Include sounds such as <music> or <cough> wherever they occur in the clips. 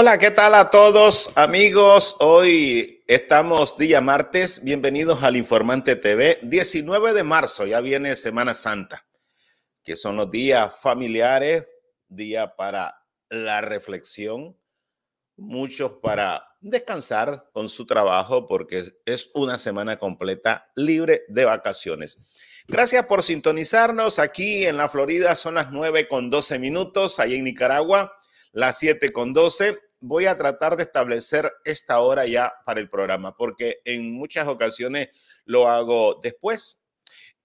Hola, ¿qué tal a todos amigos? Hoy estamos día martes, bienvenidos al Informante TV, 19 de marzo, ya viene Semana Santa, que son los días familiares, día para la reflexión, muchos para descansar con su trabajo porque es una semana completa libre de vacaciones. Gracias por sintonizarnos. Aquí en la Florida son las 9 con 12 minutos, ahí en Nicaragua las 7 con 12, voy a tratar de establecer esta hora ya para el programa, porque en muchas ocasiones lo hago después,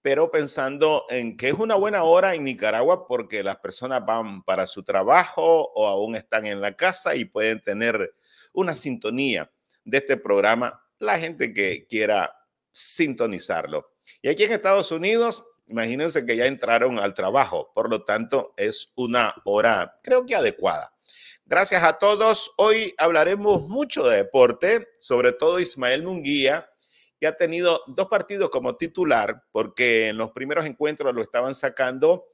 pero pensando en que es una buena hora en Nicaragua porque las personas van para su trabajo o aún están en la casa y pueden tener una sintonía de este programa, la gente que quiera sintonizarlo. Y aquí en Estados Unidos, imagínense que ya entraron al trabajo, por lo tanto es una hora creo que adecuada Gracias a todos. Hoy hablaremos mucho de deporte, sobre todo Ismael Munguía, que ha tenido dos partidos como titular, porque en los primeros encuentros lo estaban sacando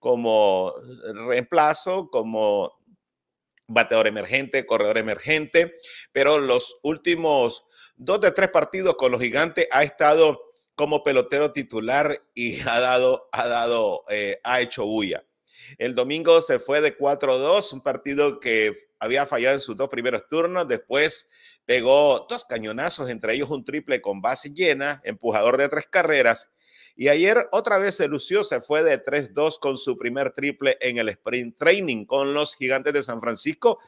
como reemplazo, como bateador emergente, corredor emergente, pero los últimos dos de tres partidos con los gigantes ha estado como pelotero titular y ha dado, ha dado, eh, ha hecho bulla. El domingo se fue de 4-2, un partido que había fallado en sus dos primeros turnos. Después pegó dos cañonazos, entre ellos un triple con base llena, empujador de tres carreras. Y ayer otra vez se lució, se fue de 3-2 con su primer triple en el sprint training con los gigantes de San Francisco.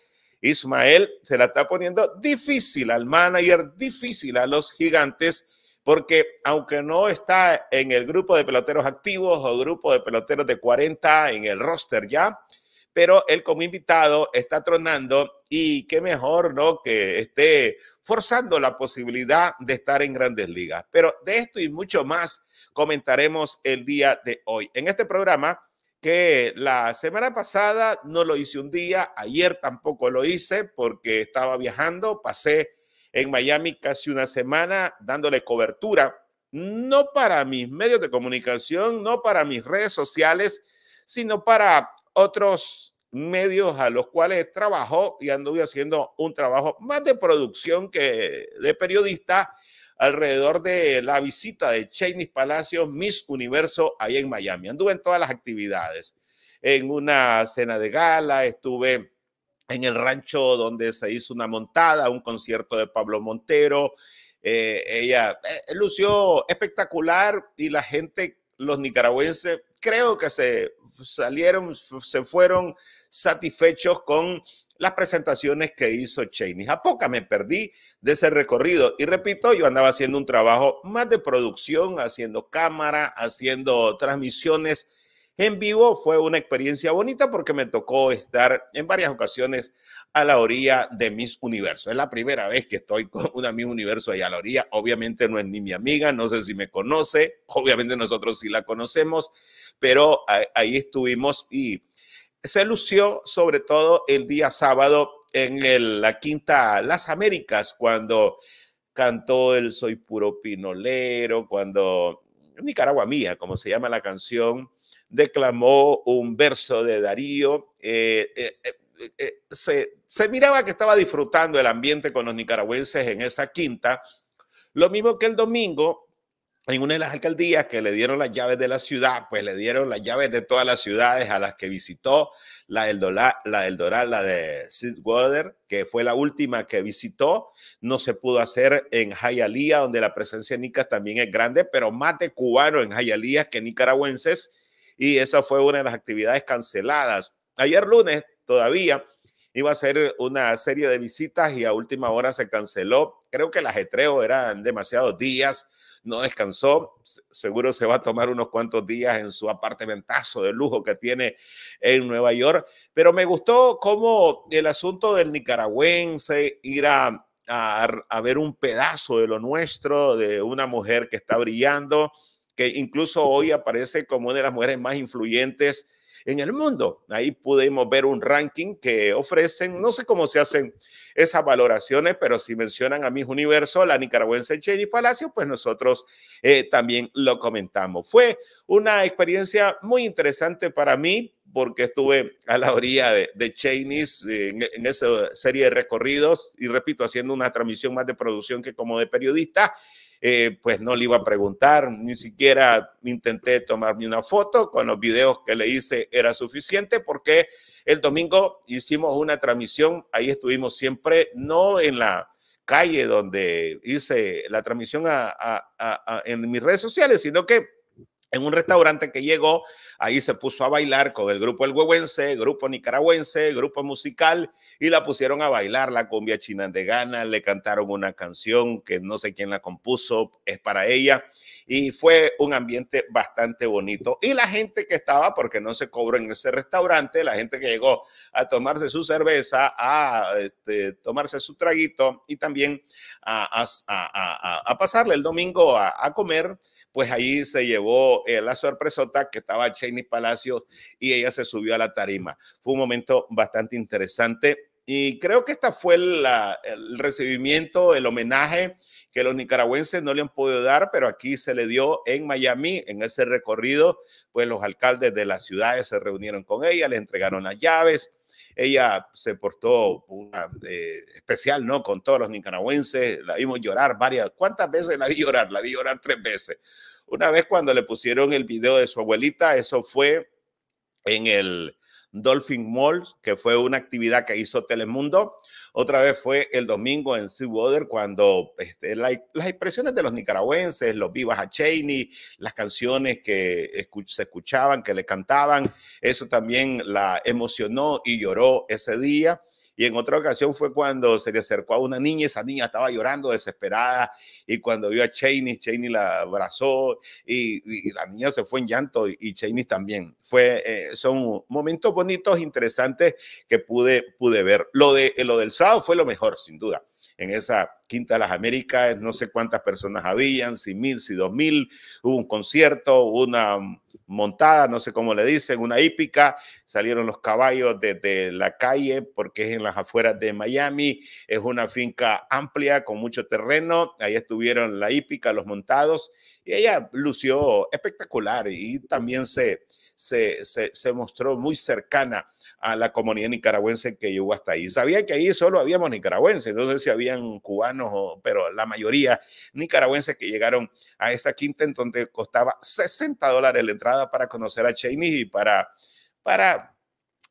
Ismael se la está poniendo difícil al manager, difícil a los gigantes porque aunque no está en el grupo de peloteros activos o grupo de peloteros de 40 en el roster ya, pero él como invitado está tronando y qué mejor, ¿no? Que esté forzando la posibilidad de estar en grandes ligas. Pero de esto y mucho más comentaremos el día de hoy. En este programa que la semana pasada no lo hice un día, ayer tampoco lo hice porque estaba viajando, pasé en Miami casi una semana dándole cobertura, no para mis medios de comunicación, no para mis redes sociales, sino para otros medios a los cuales trabajó y anduve haciendo un trabajo más de producción que de periodista alrededor de la visita de Cheney Palacio Miss Universo ahí en Miami. Anduve en todas las actividades. En una cena de gala, estuve en el rancho donde se hizo una montada, un concierto de Pablo Montero. Eh, ella eh, lució espectacular y la gente, los nicaragüenses, creo que se salieron, se fueron satisfechos con las presentaciones que hizo Cheney. A poca me perdí de ese recorrido. Y repito, yo andaba haciendo un trabajo más de producción, haciendo cámara, haciendo transmisiones en vivo fue una experiencia bonita porque me tocó estar en varias ocasiones a la orilla de Miss Universo. Es la primera vez que estoy con una Miss Universo ahí a la orilla. Obviamente no es ni mi amiga, no sé si me conoce, <laughs> obviamente nosotros sí la conocemos, pero ahí estuvimos y se lució sobre todo el día sábado en la quinta Las Américas cuando cantó el Soy puro pinolero, cuando Nicaragua mía, como se llama la canción, declamó un verso de Darío. Eh, eh, eh, se, miraba que estaba disfrutando el ambiente con los nicaragüenses en esa quinta. Lo mismo que el domingo, en una de las alcaldías que le dieron las llaves de la ciudad, pues le dieron las llaves de todas las ciudades a las que visitó, la del Doral, la, del de Sidwater, que fue la última que visitó, no se pudo hacer en Jayalía, donde la presencia de nicas también es grande, pero más de cubanos en Hayalía que nicaragüenses, y esa fue una de las actividades canceladas. Ayer lunes todavía iba a ser una serie de visitas y a última hora se canceló. Creo que el ajetreo eran demasiados días, no descansó, seguro se va a tomar unos cuantos días en su apartamentazo de lujo que tiene en Nueva York, pero me gustó cómo el asunto del nicaragüense ir a, a ver un pedazo de lo nuestro, de una mujer que está brillando, que incluso hoy aparece como una de las mujeres más influyentes en el mundo. Ahí pudimos ver un ranking que ofrecen, no sé cómo se hacen esas valoraciones, pero si mencionan a Miss Universo, la nicaragüense Cheney Palacio, pues nosotros eh, también lo comentamos. Fue una experiencia muy interesante para mí porque estuve a la orilla de, cheney eh, en, en, esa serie de recorridos y repito, haciendo una transmisión más de producción que como de periodista eh, pues no le iba a preguntar, ni siquiera intenté tomarme una foto, con los videos que le hice era suficiente porque el domingo hicimos una transmisión, ahí estuvimos siempre, no en la calle donde hice la transmisión en mis redes sociales, sino que en un restaurante que llegó, ahí se puso a bailar con el grupo el huehuense, grupo nicaragüense, grupo musical, y la pusieron a bailar la cumbia china de Ghana, le cantaron una canción que no sé quién la compuso, es para ella, y fue un ambiente bastante bonito. Y la gente que estaba, porque no se cobró en ese restaurante, la gente que llegó a tomarse su cerveza, a este, tomarse su traguito y también a, pasarle el domingo a comer, pues ahí se llevó eh, la sorpresota que estaba Cheney Palacios y ella se subió a la tarima. Fue un momento bastante interesante y creo que esta fue el recibimiento, el homenaje que los nicaragüenses no le han podido dar, pero aquí se le dio en Miami, en ese recorrido, pues los alcaldes de las ciudades se reunieron con ella, le entregaron las llaves, ella se portó eh, especial, ¿no? Con todos los nicaragüenses, la vimos llorar varias, ¿cuántas veces la vi llorar? La vi llorar tres veces. Una vez cuando le pusieron el video de su abuelita, eso fue en el Dolphin Malls, que fue una actividad que hizo Telemundo. Otra vez fue el domingo en Water cuando este, las expresiones de los nicaragüenses, los vivas a Cheney, las canciones que se escuchaban, que le cantaban, eso también la emocionó y lloró ese día. Y en otra ocasión fue cuando se le acercó a una niña, esa niña estaba llorando desesperada y cuando vio a Cheney, Cheney la abrazó y, la niña se fue en llanto y, y Cheney también. Fue, eh, son momentos bonitos, interesantes que pude, pude ver. Lo, de, eh, lo del sábado fue lo mejor, sin duda en esa Quinta de las Américas, no sé cuántas personas habían, si mil, si dos mil, hubo un concierto, una montada, no sé cómo le dicen, una hípica, salieron los caballos desde la calle porque es en las afueras de Miami, es una finca amplia con mucho terreno, ahí estuvieron la hípica, los montados, y ella lució espectacular y también se, se, se mostró muy cercana a la comunidad nicaragüense que llegó hasta ahí. Sabía que ahí solo habíamos nicaragüenses, no sé si habían cubanos, pero la mayoría nicaragüenses que llegaron a esa quinta, en donde costaba 60 dólares la entrada para conocer a Cheney y para, para,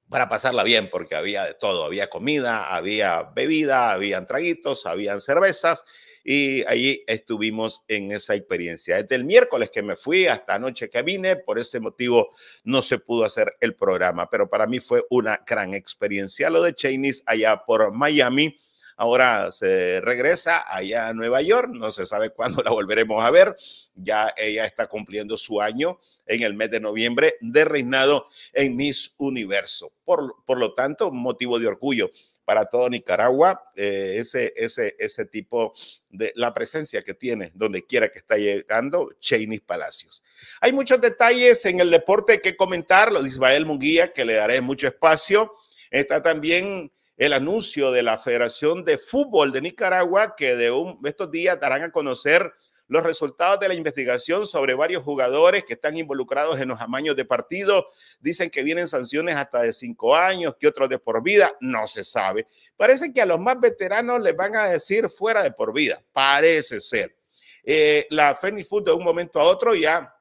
para pasarla bien, porque había de todo, había comida, había bebida, habían traguitos, habían cervezas y ahí estuvimos en esa experiencia. Desde el miércoles que me fui hasta anoche que vine, por ese motivo no se pudo hacer el programa, pero para mí fue una gran experiencia lo de Cheney allá por Miami. Ahora se regresa allá a Nueva York, no se sabe <laughs> cuándo la volveremos a ver. Ya ella está cumpliendo su año en el mes de noviembre de reinado en Miss Universo. Por, por lo tanto, motivo de orgullo para todo Nicaragua, eh, ese, ese, ese tipo de la presencia que tiene donde quiera que está llegando Cheney Palacios. Hay muchos detalles en el deporte que comentar, lo de Ismael Munguía, que le daré mucho espacio. Está también el anuncio de la Federación de Fútbol de Nicaragua, que de estos días darán a conocer los resultados de la investigación sobre varios jugadores que están involucrados en los amaños de partido. Dicen que vienen sanciones hasta de cinco años, que otros de por vida, no se sabe. Parece que a los más veteranos les van a decir fuera de por vida, parece ser. Eh, la Fenifood de un momento a otro ya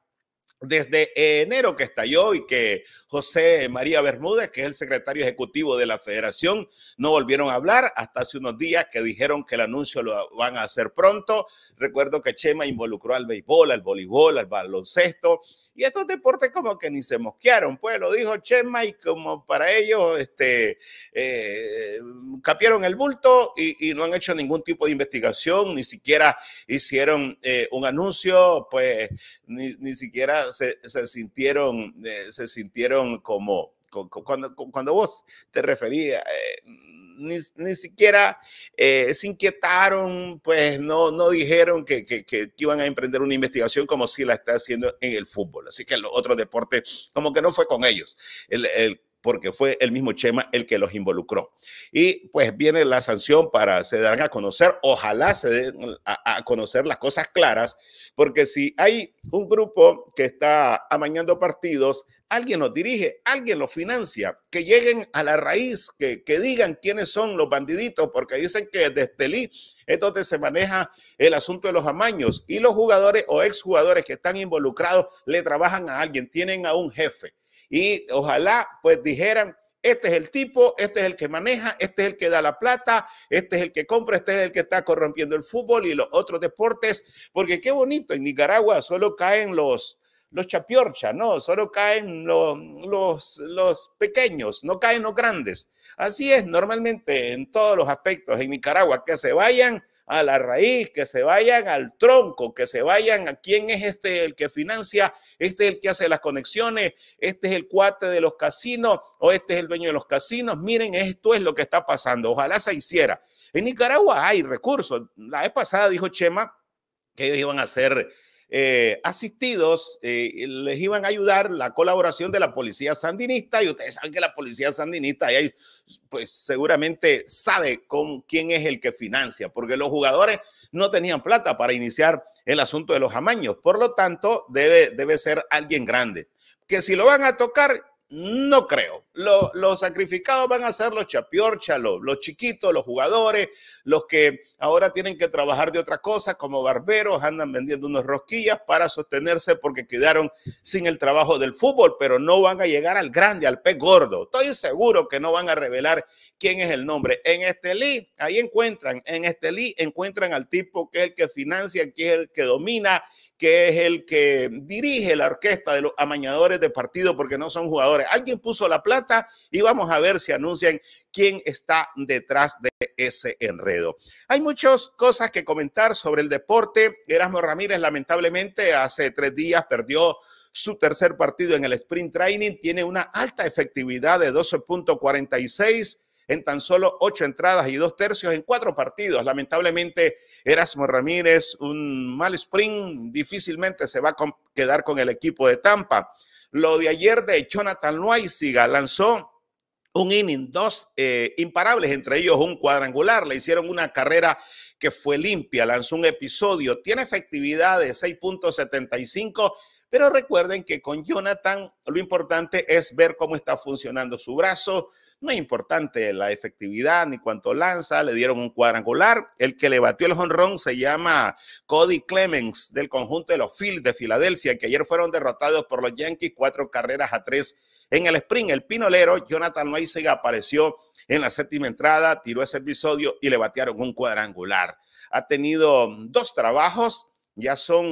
desde enero que estalló y que José María Bermúdez, que es el secretario ejecutivo de la federación, no volvieron a hablar hasta hace unos días que dijeron que el anuncio lo van a hacer pronto. Recuerdo que Chema involucró al béisbol, al voleibol, al baloncesto y estos deportes como que ni se mosquearon, pues lo dijo Chema y como para ellos este, eh, capieron el bulto y, no han hecho ningún tipo de investigación, ni siquiera hicieron eh, un anuncio, pues ni, siquiera se, sintieron, se sintieron eh, como, cuando, cuando vos te refería eh, ni, siquiera eh, se inquietaron, pues no, no dijeron que, que, que, iban a emprender una investigación como si la está haciendo en el fútbol. Así que los otros deportes, como que no fue con ellos. El, el, porque fue el mismo Chema el que los involucró. Y pues viene la sanción para se darán a conocer, ojalá se den a, conocer las cosas claras, porque si hay un grupo que está amañando partidos, alguien los dirige, alguien los financia, que lleguen a la raíz, que, digan quiénes son los bandiditos, porque dicen que desde el es donde se maneja el asunto de los amaños y los jugadores o exjugadores que están involucrados le trabajan a alguien, tienen a un jefe y ojalá pues dijeran, este es el tipo, este es el que maneja, este es el que da la plata, este es el que compra, este es el que está corrompiendo el fútbol y los otros deportes, porque qué bonito, en Nicaragua solo caen los, los chapiorchas, no, solo caen los, los, los, pequeños, no caen los grandes. Así es, normalmente en todos los aspectos en Nicaragua, que se vayan a la raíz, que se vayan al tronco, que se vayan a quién es este el que financia este es el que hace las conexiones, este es el cuate de los casinos o este es el dueño de los casinos. Miren, esto es lo que está pasando. Ojalá se hiciera. En Nicaragua hay recursos. La vez pasada dijo Chema que ellos iban a ser eh, asistidos, eh, les iban a ayudar la colaboración de la policía sandinista y ustedes saben que la policía sandinista ahí, pues seguramente sabe con quién es el que financia, porque los jugadores no tenían plata para iniciar el asunto de los amaños. Por lo tanto, debe, debe ser alguien grande. Que si lo van a tocar, no creo. los sacrificados van a ser los chapiorcha, los, chiquitos, los jugadores, los que ahora tienen que trabajar de otra cosa, como barberos, andan vendiendo unas rosquillas para sostenerse porque quedaron sin el trabajo del fútbol, pero no van a llegar al grande, al pez gordo. Estoy seguro que no van a revelar quién es el nombre. En este Estelí, ahí encuentran, en este Estelí encuentran al tipo que es el que financia, que es el que domina, que es el que dirige la orquesta de los amañadores de partido porque no son jugadores. Alguien puso la plata y vamos a ver si anuncian quién está detrás de ese enredo. Hay muchas cosas que comentar sobre el deporte. Erasmo Ramírez lamentablemente hace tres días perdió su tercer partido en el sprint training. Tiene una alta efectividad de 12.46 en tan solo ocho entradas y dos tercios en cuatro partidos. Lamentablemente Erasmo Ramírez, un mal sprint, difícilmente se va a quedar con el equipo de Tampa. Lo de ayer de Jonathan Loaiziga lanzó un inning, dos eh, imparables, entre ellos un cuadrangular. Le hicieron una carrera que fue limpia, lanzó un episodio, tiene efectividad de 6.75. Pero recuerden que con Jonathan lo importante es ver cómo está funcionando su brazo, no es importante la efectividad ni cuánto lanza, le dieron un cuadrangular. El que le batió el honrón se llama Cody Clemens del conjunto de los Phil de Filadelfia, que ayer fueron derrotados por los Yankees cuatro carreras a tres en el sprint. El pinolero Jonathan Weissig apareció en la séptima entrada, tiró ese episodio y le batearon un cuadrangular. Ha tenido dos trabajos ya son,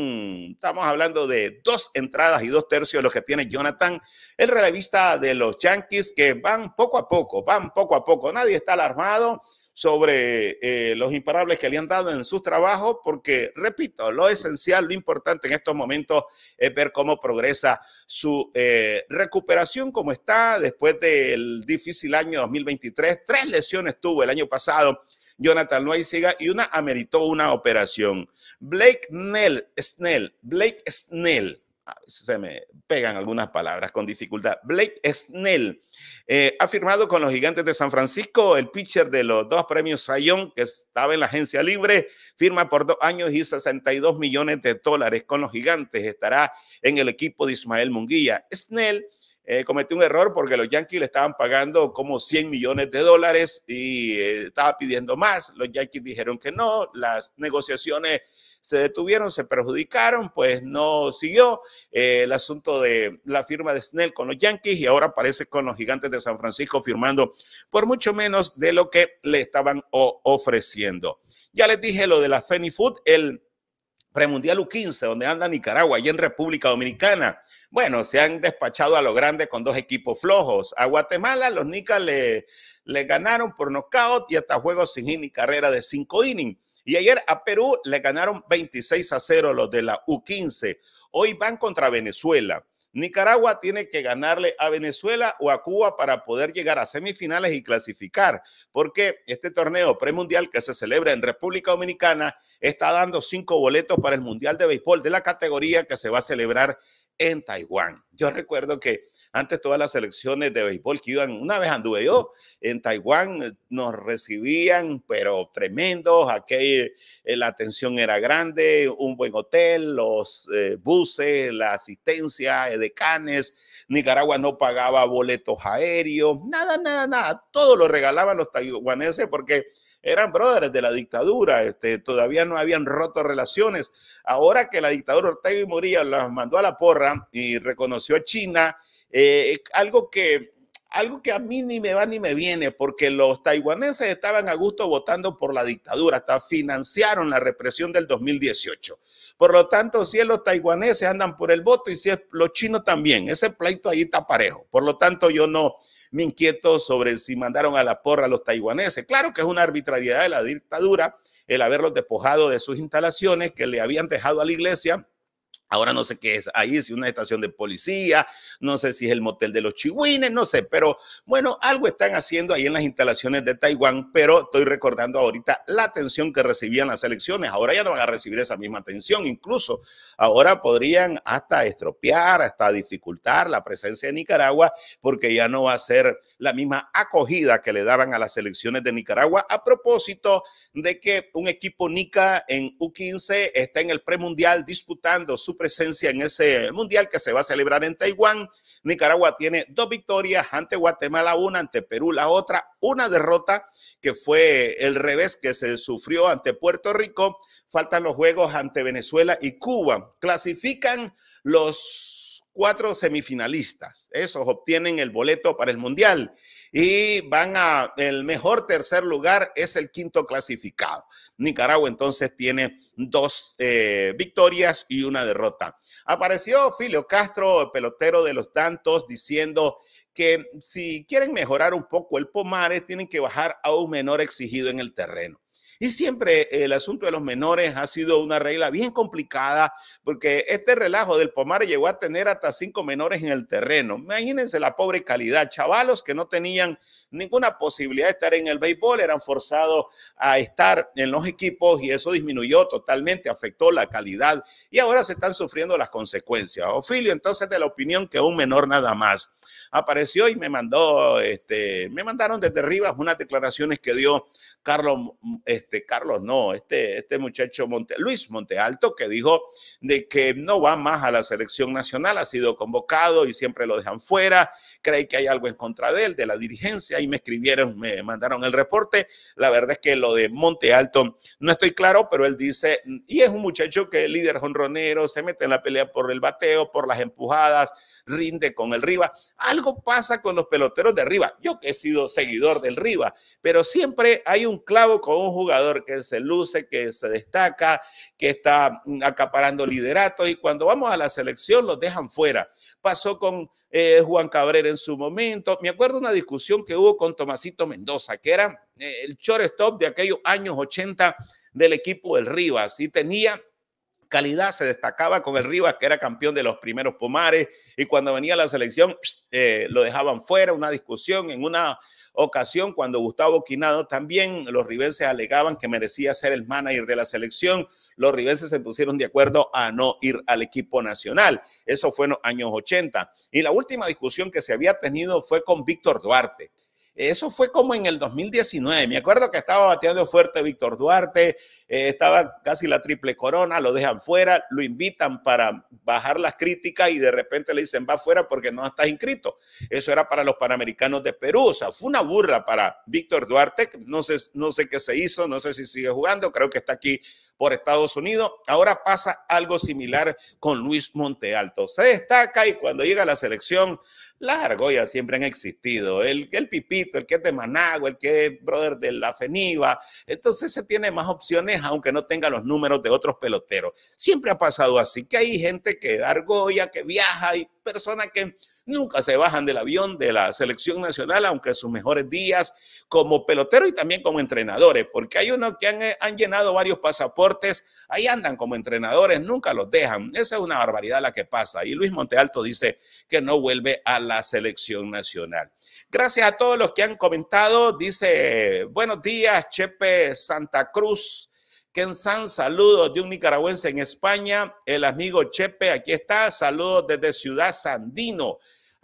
estamos hablando de dos entradas y dos tercios los que tiene Jonathan, el relevista de los Yankees, que van poco a poco, van poco a poco. Nadie está alarmado sobre eh, los imparables que le han dado en sus trabajos, porque, repito, lo esencial, lo importante en estos momentos es ver cómo progresa su eh, recuperación, cómo está después del difícil año 2023. Tres lesiones tuvo el año pasado Jonathan Loaiziga y una ameritó una operación. Blake Snell, Snell, Blake Snell, ah, se me pegan algunas palabras con dificultad. Blake Snell eh, ha firmado con los Gigantes de San Francisco, el pitcher de los dos premios Sayón, que estaba en la agencia libre, firma por dos años y 62 millones de dólares con los Gigantes. Estará en el equipo de Ismael Munguía. Snell eh, cometió un error porque los Yankees le estaban pagando como 100 millones de dólares y eh, estaba pidiendo más. Los Yankees dijeron que no, las negociaciones se detuvieron, se perjudicaron, pues no siguió eh, el asunto de la firma de Snell con los Yankees y ahora aparece con los gigantes de San Francisco firmando por mucho menos de lo que le estaban ofreciendo. Ya les dije lo de la Feni Food, el premundial U15, donde anda Nicaragua y en República Dominicana. Bueno, se han despachado a lo grande con dos equipos flojos. A Guatemala los Nicas le, ganaron por nocaut y hasta juegos sin inning, carrera de cinco innings. Y ayer a Perú le ganaron 26 a 0 los de la U15. Hoy van contra Venezuela. Nicaragua tiene que ganarle a Venezuela o a Cuba para poder llegar a semifinales y clasificar, porque este torneo premundial que se celebra en República Dominicana está dando cinco boletos para el Mundial de Béisbol de la categoría que se va a celebrar en Taiwán. Yo recuerdo que antes todas las selecciones de béisbol que iban, una vez anduve yo en Taiwán, eh, nos recibían, pero tremendos, Aquí eh, la atención era grande, un buen hotel, los eh, buses, la asistencia, decanes. Nicaragua no pagaba boletos aéreos, nada, nada, nada, todo lo regalaban los taiwaneses porque eran brothers de la dictadura, este, todavía no habían roto relaciones. Ahora que la dictadura Ortega y Murillo las mandó a la porra y reconoció a China eh, algo que algo que a mí ni me va ni me viene, porque los taiwaneses estaban a gusto votando por la dictadura, hasta financiaron la represión del 2018. Por lo tanto, si es los taiwaneses andan por el voto y si es los chinos también, ese pleito ahí está parejo. Por lo tanto, yo no me inquieto sobre si mandaron a la porra a los taiwaneses. Claro que es una arbitrariedad de la dictadura el haberlos despojado de sus instalaciones que le habían dejado a la iglesia Ahora no sé qué es ahí, si una estación de policía, no sé si es el motel de los chihuines, no sé, pero bueno, algo están haciendo ahí en las instalaciones de Taiwán, pero estoy recordando ahorita la atención que recibían las elecciones. Ahora ya no van a recibir esa misma atención, incluso ahora podrían hasta estropear, hasta dificultar la presencia de Nicaragua, porque ya no va a ser la misma acogida que le daban a las elecciones de Nicaragua a propósito de que un equipo Nica en U15 está en el premundial disputando su presencia en ese mundial que se va a celebrar en Taiwán. Nicaragua tiene dos victorias ante Guatemala, una ante Perú, la otra, una derrota que fue el revés que se sufrió ante Puerto Rico. Faltan los juegos ante Venezuela y Cuba. Clasifican los cuatro semifinalistas. Esos obtienen el boleto para el Mundial y van a el mejor tercer lugar es el quinto clasificado. Nicaragua entonces tiene dos eh, victorias y una derrota. Apareció Filio Castro, el pelotero de los Tantos, diciendo que si quieren mejorar un poco el Pomares, tienen que bajar a un menor exigido en el terreno. Y siempre el asunto de los menores ha sido una regla bien complicada, porque este relajo del Pomar llegó a tener hasta cinco menores en el terreno. Imagínense la pobre calidad, chavalos que no tenían ninguna posibilidad de estar en el béisbol, eran forzados a estar en los equipos y eso disminuyó totalmente, afectó la calidad y ahora se están sufriendo las consecuencias. Ofilio, entonces, de la opinión que un menor nada más apareció y me mandó, este, me mandaron desde arriba unas declaraciones que dio Carlos, este, Carlos no, este, este muchacho Monte, Luis Montealto, que dijo de que no va más a la selección nacional, ha sido convocado y siempre lo dejan fuera cree que hay algo en contra de él, de la dirigencia, y me escribieron, me mandaron el reporte. La verdad es que lo de Monte Alto no estoy claro, pero él dice, y es un muchacho que es líder honronero, se mete en la pelea por el bateo, por las empujadas, rinde con el Riva. Algo pasa con los peloteros de Riva. Yo que he sido seguidor del Riva, pero siempre hay un clavo con un jugador que se luce, que se destaca, que está acaparando liderato y cuando vamos a la selección los dejan fuera. Pasó con eh, Juan Cabrera en su momento. Me acuerdo una discusión que hubo con Tomasito Mendoza, que era el eh, el shortstop de aquellos años 80 del equipo del Rivas y tenía calidad, se destacaba con el Rivas, que era campeón de los primeros pomares, y cuando venía la selección eh, lo dejaban fuera, una discusión en una ocasión cuando Gustavo Quinado también los ribenses alegaban que merecía ser el manager de la selección los ribenses se pusieron de acuerdo a no ir al equipo nacional. Eso fue en los años 80. Y la última discusión que se había tenido fue con Víctor Duarte. Eso fue como en el 2019. Me acuerdo que estaba bateando fuerte Víctor Duarte, eh, estaba casi la triple corona, lo dejan fuera, lo invitan para bajar las críticas y de repente le dicen va fuera porque no estás inscrito. Eso era para los Panamericanos de Perú. O sea, fue una burla para Víctor Duarte. No sé, no sé qué se hizo, no sé si sigue jugando. Creo que está aquí por Estados Unidos. Ahora pasa algo similar con Luis Montealto. Se destaca y cuando llega a la selección, las argollas siempre han existido. El, el Pipito, el que es de Managua, el que es brother de la Feniva. Entonces se tiene más opciones, aunque no tenga los números de otros peloteros. Siempre ha pasado así, que hay gente que argolla, que viaja, hay personas que nunca se bajan del avión de la selección nacional, aunque sus mejores días como pelotero y también como entrenadores, porque hay unos que eh, han, llenado varios pasaportes, ahí andan como entrenadores, nunca los dejan. Esa es una barbaridad la que pasa. Y Luis Montealto dice que no vuelve a la selección nacional. Gracias a todos los que han comentado. Dice, buenos días, Chepe Santa Cruz. Ken San, saludos de un nicaragüense en España. El amigo Chepe, aquí está. Saludos desde Ciudad Sandino.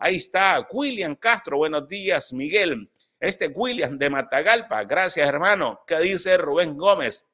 Ahí está William Castro. Buenos días, Miguel. Este William de Matagalpa. Gracias, hermano. ¿Qué dice Rubén Gómez?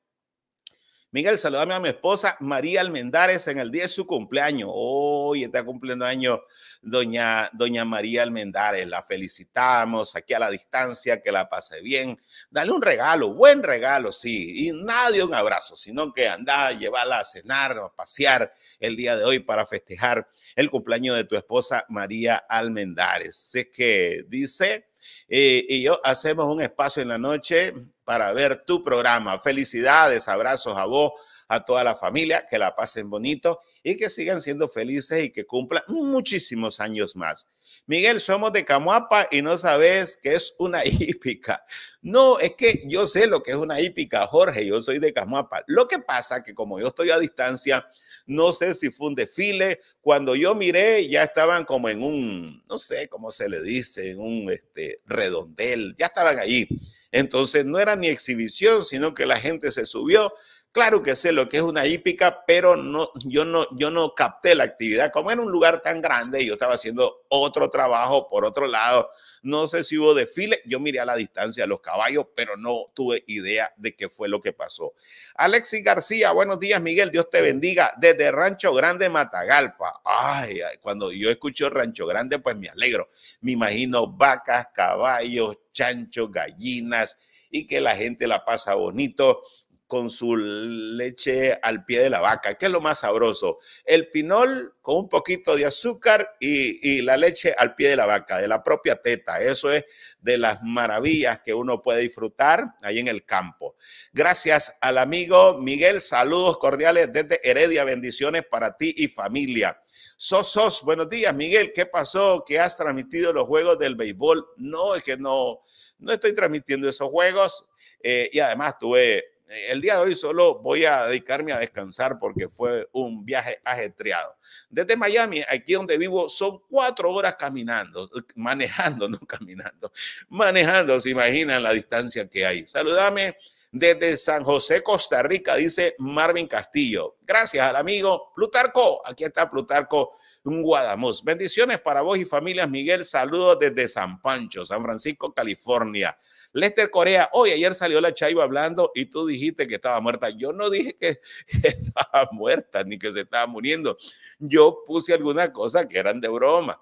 Miguel, saludame a mi esposa María Almendares en el día de su cumpleaños. Hoy está cumpliendo años doña, doña María Almendares. La felicitamos aquí a la distancia, que la pase bien. Dale un regalo, buen regalo, sí. Y nadie un abrazo, sino que anda, llevarla a cenar, a pasear el día de hoy para festejar el cumpleaños de tu esposa María Almendares. Es que dice, eh, y yo hacemos un espacio en la noche para ver tu programa. Felicidades, abrazos a vos, a toda la familia, que la pasen bonito y que sigan siendo felices y que cumplan muchísimos años más. Miguel, somos de Camuapa y no sabes qué es una <laughs> hípica. No, es que yo sé lo que es una hípica, Jorge, yo soy de Camuapa. Lo que pasa que como yo estoy a distancia, no sé si fue un desfile. Cuando yo miré, ya estaban como en un, no sé cómo se le dice, en un este, redondel, ya estaban ahí. Entonces no era ni exhibición, sino que la gente se subió, Claro que sé lo que es una hípica, pero no, yo, no, yo no capté la actividad. Como era un lugar tan grande, yo estaba haciendo otro trabajo por otro lado. No sé si hubo desfile, yo miré a la distancia los caballos, pero no tuve idea de qué fue lo que pasó. Alexis García, buenos días, Miguel, Dios te bendiga. Desde Rancho Grande, Matagalpa. Ay, cuando yo escucho Rancho Grande, pues me alegro. Me imagino vacas, caballos, chanchos, gallinas y que la gente la pasa bonito con su leche al pie de la vaca, que es lo más sabroso. El pinol con un poquito de azúcar y, la leche al pie de la vaca, de la propia teta. Eso es de las maravillas que uno puede disfrutar ahí en el campo. Gracias al amigo Miguel, saludos cordiales desde Heredia, bendiciones para ti y familia. Sos, sos, buenos días, Miguel, ¿qué pasó? ¿Qué has transmitido los juegos del béisbol? No, es que no, no estoy transmitiendo esos juegos. Eh, y además tuve eh, el día de hoy solo voy a dedicarme a descansar porque fue un viaje ajetreado. Desde Miami, aquí donde vivo, son cuatro horas caminando, <laughs> manejando, no caminando, manejando, se imaginan la distancia que hay. Saludame desde San José, Costa Rica, dice Marvin Castillo. Gracias al amigo Plutarco. Aquí está Plutarco Guadamuz. Bendiciones para vos y familias, Miguel. Saludos desde San Pancho, San Francisco, California. Lester Corea, hoy ayer salió la Chaiva hablando y tú dijiste que estaba muerta. Yo no dije que <laughs> estaba muerta ni que se estaba muriendo. Yo puse algunas cosas que eran de broma.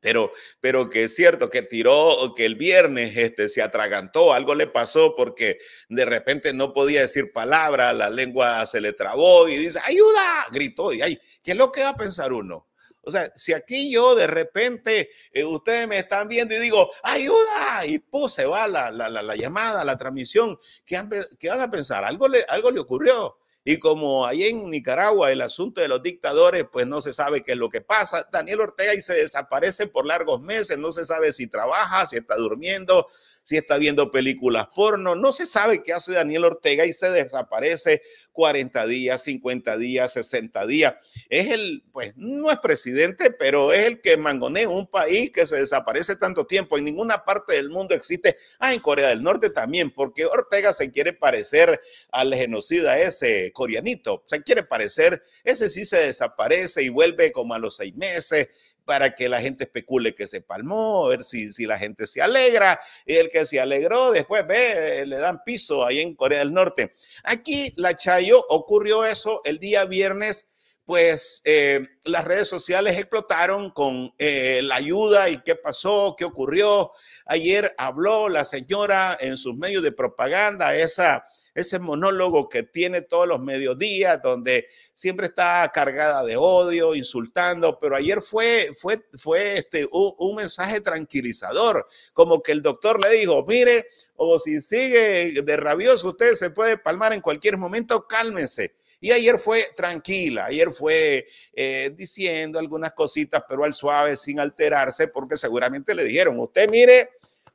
Pero, pero que es cierto que tiró, que el viernes este, se atragantó, algo le pasó porque de repente no podía decir palabra, la lengua se le trabó y dice, ayuda, gritó y ay, ¿qué es lo que va a pensar uno? O sea, si aquí yo de repente eh, ustedes me están viendo y digo, ayuda, y pues se va la, la, la, llamada, la transmisión, ¿qué, han, van a pensar? Algo le, algo le ocurrió. Y como ahí en Nicaragua el asunto de los dictadores, pues no se sabe qué es lo que pasa. Daniel Ortega y se desaparece por largos meses, no se sabe si trabaja, si está durmiendo, si está viendo películas porno. No se sabe qué hace Daniel Ortega y se desaparece 40 días, 50 días, 60 días. Es el, pues no es presidente, pero es el que mangonea un país que se desaparece tanto tiempo. En ninguna parte del mundo existe. Ah, en Corea del Norte también, porque Ortega se quiere parecer al genocida ese coreanito. Se quiere parecer, ese sí se desaparece y vuelve como a los seis meses para que la gente especule que se palmó, a ver si, la gente se alegra. y El que se alegró, después ve, eh, le dan piso ahí en Corea del Norte. Aquí, la Chayo, ocurrió eso el día viernes pues eh, las redes sociales explotaron con eh, la ayuda y qué pasó, qué ocurrió. Ayer habló la señora en sus medios de propaganda, esa ese monólogo que tiene todos los mediodías, donde siempre está cargada de odio, insultando, pero ayer fue, fue, fue este, un, mensaje tranquilizador, como que el doctor le dijo, mire, o si sigue de rabioso, usted se puede palmar en cualquier momento, cálmense. Y ayer fue tranquila, ayer fue eh, diciendo algunas cositas, pero al suave, sin alterarse, porque seguramente le dijeron, usted mire,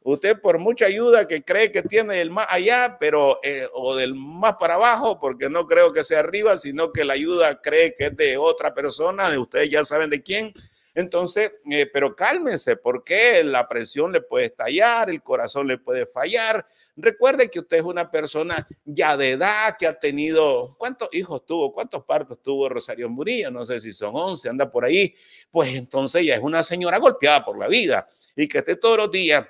usted por mucha ayuda que cree que tiene del más allá, pero eh, o del más para abajo, porque no creo que sea arriba, sino que la ayuda cree que es de otra persona, de ustedes ya saben de quién. Entonces, eh, pero cálmense, porque la presión le puede estallar, el corazón le puede fallar. Recuerde que usted es una persona ya de edad, que ha tenido, ¿cuántos hijos tuvo? ¿Cuántos partos tuvo Rosario Murillo? No sé si son 11, anda por ahí. Pues entonces ya es una señora golpeada por la vida y que esté todos los días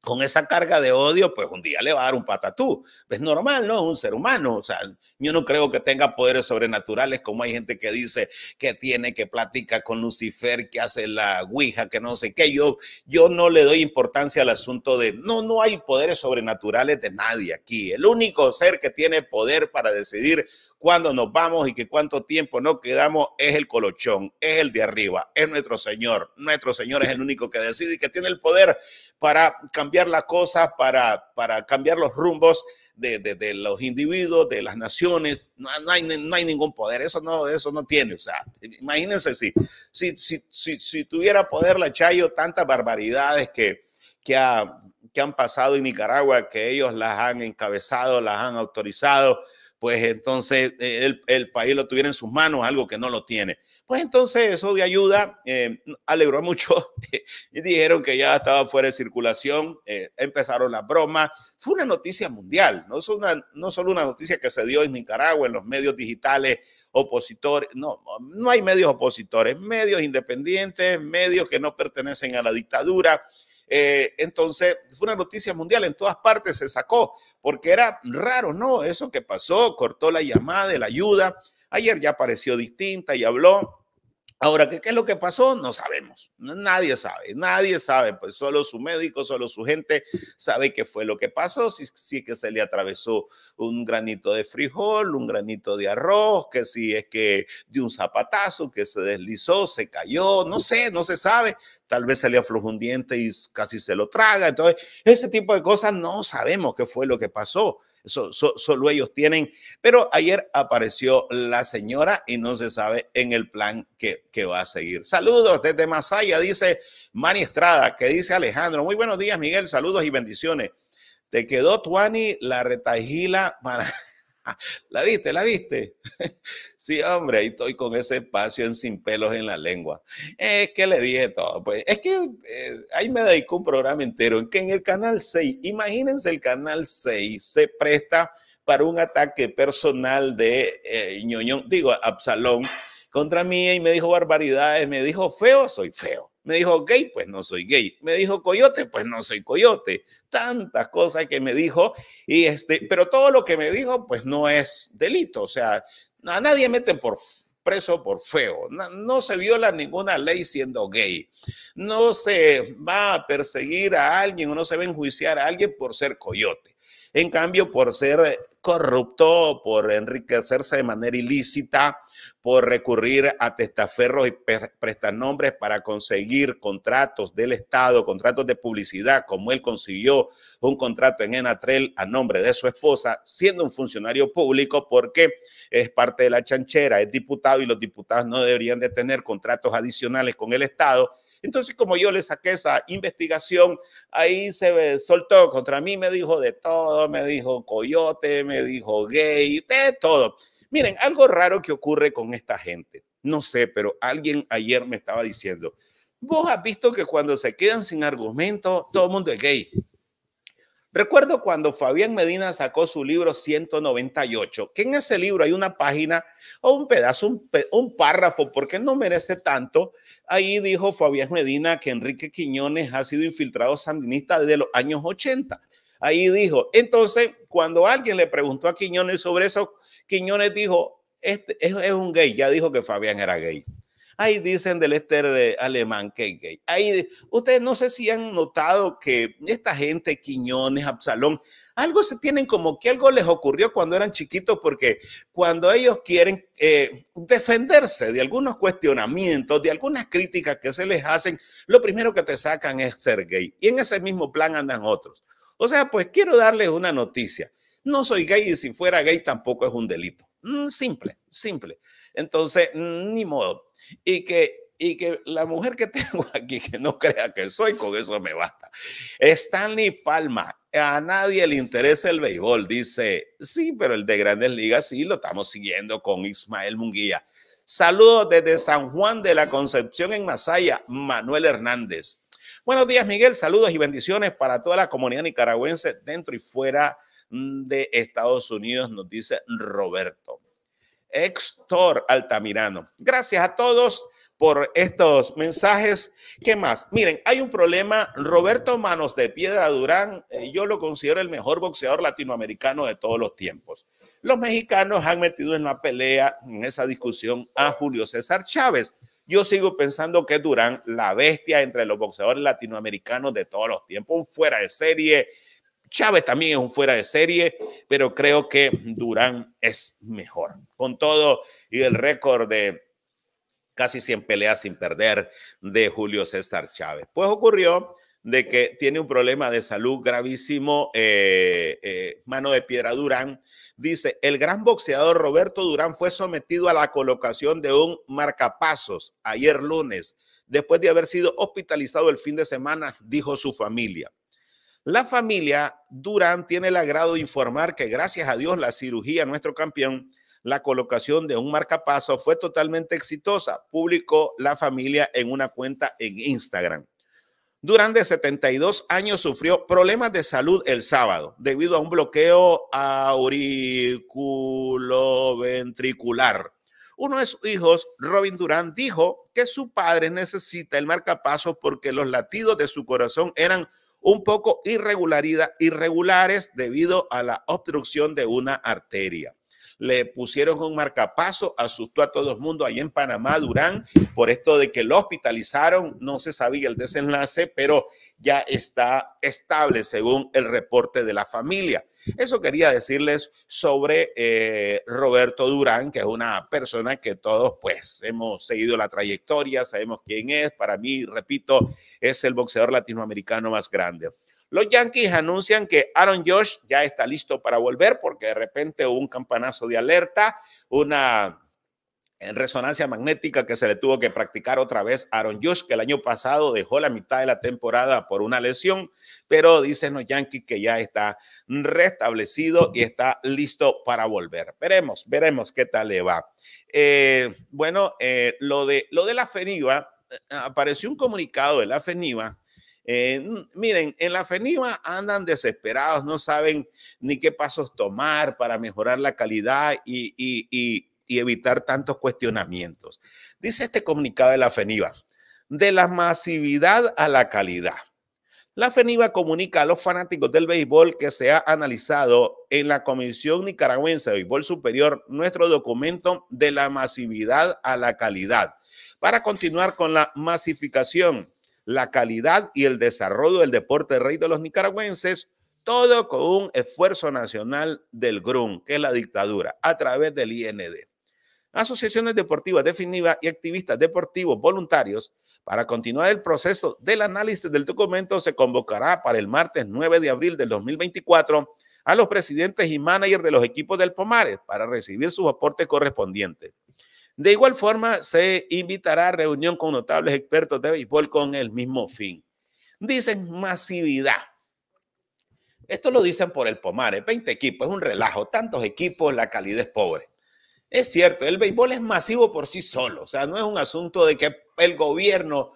con esa carga de odio, pues un día le va a dar un patatú. Es normal, ¿no? un ser humano. O sea, yo no creo que tenga poderes sobrenaturales como hay gente que dice que tiene, que platica con Lucifer, que hace la Ouija, que no sé qué. Yo, yo no le doy importancia al asunto de, no, no hay poderes sobrenaturales de nadie aquí. El único ser que tiene poder para decidir cuándo nos vamos y que cuánto tiempo nos quedamos es el colochón, es el de arriba, es nuestro Señor. Nuestro Señor es el único que decide y que tiene el poder para cambiar la cosa, para, para cambiar los rumbos de, los individuos, de las naciones. No, hay, ningún poder, eso no, eso no tiene. O sea, imagínense si, si, si, si, tuviera poder la Chayo, tantas barbaridades que, que, han pasado en Nicaragua, que ellos las han encabezado, las han autorizado, pues entonces eh, el, el país lo tuviera en sus manos, algo que no lo tiene. Pues entonces eso de ayuda eh, alegró mucho <laughs> y dijeron que ya estaba fuera de circulación, eh, empezaron las bromas. Fue una noticia mundial, no, una, no solo una noticia que se dio en Nicaragua, en los medios digitales opositores, no, no hay medios opositores, medios independientes, medios que no pertenecen a la dictadura. Eh, entonces, fue una noticia mundial, en todas partes se sacó, porque era raro, ¿no? Eso que pasó, cortó la llamada de la ayuda. Ayer ya apareció distinta y habló Ahora, ¿qué, es lo que pasó? No sabemos. Nadie sabe, nadie sabe. Pues solo su médico, solo su gente sabe qué fue lo que pasó. Si, si que se le atravesó un granito de frijol, un granito de arroz, que si es que de un zapatazo, que se deslizó, se cayó, no sé, no se sabe. Tal vez se le aflojó un diente y casi se lo traga. Entonces, ese tipo de cosas no sabemos qué fue lo que pasó solo ellos tienen. Pero ayer apareció la señora y no se sabe en el plan que, va a seguir. Saludos desde Masaya, dice Mani Estrada, que dice Alejandro. Muy buenos días, Miguel. Saludos y bendiciones. Te quedó Tuani la retajila para <laughs> ¿La viste? ¿La viste? <laughs> sí, hombre, ahí estoy con ese espacio en sin pelos en la lengua. Es que le dije todo. Pues es que eh, ahí me dedicó un programa entero en que en el canal 6, imagínense el canal 6 se presta para un ataque personal de eh, Ñoñón, digo, Absalón contra mí y me dijo barbaridades, me dijo feo, soy feo. Me dijo gay, pues no soy gay. Me dijo coyote, pues no soy coyote tantas cosas que me dijo, y este, pero todo lo que me dijo, pues no es delito, o sea, a nadie meten por preso por feo, no, no, se viola ninguna ley siendo gay, no se va a perseguir a alguien o no se va a enjuiciar a alguien por ser coyote. En cambio, por ser corrupto, por enriquecerse de manera ilícita, por recurrir a testaferros y prestanombres para conseguir contratos del Estado, contratos de publicidad, como él consiguió un contrato en Enatrel a nombre de su esposa, siendo un funcionario público, porque es parte de la chanchera, es diputado y los diputados no deberían de tener contratos adicionales con el Estado. Entonces, como yo le saqué esa investigación, ahí se soltó contra mí, me dijo de todo, me dijo coyote, me dijo gay, de todo. Miren, algo raro que ocurre con esta gente. No sé, pero alguien ayer me estaba diciendo, vos has visto que cuando se quedan sin argumento, todo el mundo es gay. Recuerdo cuando Fabián Medina sacó su libro 198, que en ese libro hay una página o un pedazo, un, párrafo, porque no merece tanto. Ahí dijo Fabián Medina que Enrique Quiñones ha sido infiltrado sandinista desde los años 80. Ahí dijo, entonces, cuando alguien le preguntó a Quiñones sobre eso, Quiñones dijo, este es, un gay, ya dijo que Fabián era gay. Ahí dicen del Esther alemán que es gay. Ahí, ustedes no sé si han notado que esta gente, Quiñones, Absalón, algo se tienen como que algo les ocurrió cuando eran chiquitos, porque cuando ellos quieren eh, defenderse de algunos cuestionamientos, de algunas críticas que se les hacen, lo primero que te sacan es ser gay. Y en ese mismo plan andan otros. O sea, pues quiero darles una noticia. No soy gay y si fuera gay tampoco es un delito. Mm, simple, simple. Entonces, mm, ni modo. Y que, y que la mujer que <laughs> tengo aquí, que no crea que soy, con eso me basta. Stanley Palma, a nadie le interesa el béisbol, dice, sí, pero el de grandes ligas sí, lo estamos siguiendo con Ismael Munguía. Saludos desde San Juan de la Concepción en Masaya, Manuel Hernández. Buenos días, Miguel. Saludos y bendiciones para toda la comunidad nicaragüense dentro y fuera de Mm, de Estados Unidos, nos dice Roberto. Extor Altamirano. Gracias a todos por estos mensajes. ¿Qué más? Miren, hay un problema. Roberto Manos de Piedra Durán, eh, yo lo considero el mejor boxeador latinoamericano de todos los tiempos. Los mexicanos han metido en la pelea, en esa discusión, a Julio César Chávez. Yo sigo pensando que Durán, la bestia entre los boxeadores latinoamericanos de todos los tiempos, fuera de serie, Chávez también es un fuera de serie, pero creo que Durán es mejor. Con todo y el récord de casi 100 peleas sin perder de Julio César Chávez. Pues ocurrió de que tiene un problema de salud gravísimo, eh, eh, mano de piedra Durán. Dice, el gran boxeador Roberto Durán fue sometido a la colocación de un marcapasos ayer lunes, después de haber sido hospitalizado el fin de semana, dijo su familia. La familia Durán tiene el agrado de informar que gracias a Dios la cirugía, nuestro campeón, la colocación de un marcapaso fue totalmente exitosa, publicó la familia en una cuenta en Instagram. Durán, de 72 años, sufrió problemas de salud el sábado debido a un bloqueo auriculoventricular. Uno de sus hijos, Robin Durán, dijo que su padre necesita el marcapaso porque los latidos de su corazón eran un poco irregularidad, irregulares debido a la obstrucción de una arteria. Le pusieron un marcapaso, asustó a todo el mundo ahí en Panamá, Durán, por esto de que lo hospitalizaron, no se sabía el desenlace, pero ya está estable según el reporte de la familia. Eso quería decirles sobre eh, Roberto Durán, que es una persona que todos pues hemos seguido la trayectoria, sabemos quién es. Para mí, repito, es el boxeador latinoamericano más grande. Los Yankees anuncian que Aaron Josh ya está listo para volver porque de repente hubo un campanazo de alerta, una en resonancia magnética que se le tuvo que practicar otra vez Aaron Josh, que el año pasado dejó la mitad de la temporada por una lesión, pero dicen los Yankees que ya está restablecido y está listo para volver. Veremos, veremos qué tal le va. Eh, bueno, eh, lo, de, lo de la FENIVA, eh, apareció un comunicado de la FENIVA. miren, en la FENIVA andan desesperados, no saben ni qué pasos tomar para mejorar la calidad y y evitar tantos cuestionamientos. Dice este comunicado de la FENIVA, de la masividad a la calidad. La FENIVA comunica a los fanáticos del béisbol que se ha analizado en la Comisión Nicaragüense de Béisbol Superior nuestro documento de la masividad a la calidad para continuar con la masificación, la calidad y el desarrollo del deporte rey de los nicaragüenses, todo con un esfuerzo nacional del GRUM, que es la dictadura, a través del IND asociaciones deportivas definidas y activistas deportivos voluntarios. Para continuar el proceso del análisis del documento, se convocará para el martes 9 de abril del 2024 a los presidentes y managers de los equipos del Pomares para recibir sus aportes correspondientes. De igual forma, se invitará a reunión con notables expertos de béisbol con el mismo fin. Dicen masividad. Esto lo dicen por el Pomares, 20 equipos, es un relajo, tantos equipos, la calidad es pobre. Es cierto, el béisbol es masivo por sí solo, o sea, no es un asunto de que el gobierno,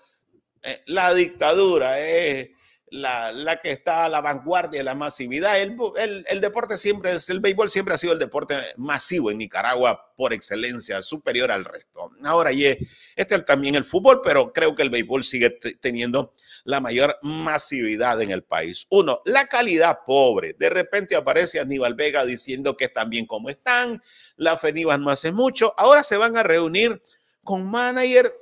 eh, la dictadura es la, que está a la vanguardia de la masividad. El, deporte siempre es, el béisbol siempre ha sido el deporte masivo en Nicaragua por excelencia, superior al resto. Ahora, y eh, este es también el fútbol, pero creo que el béisbol sigue teniendo la mayor masividad en el país. Uno, la calidad pobre. De repente aparece Aníbal Vega diciendo que están bien como están, la FENIVA no hace mucho, ahora se van a reunir con manager,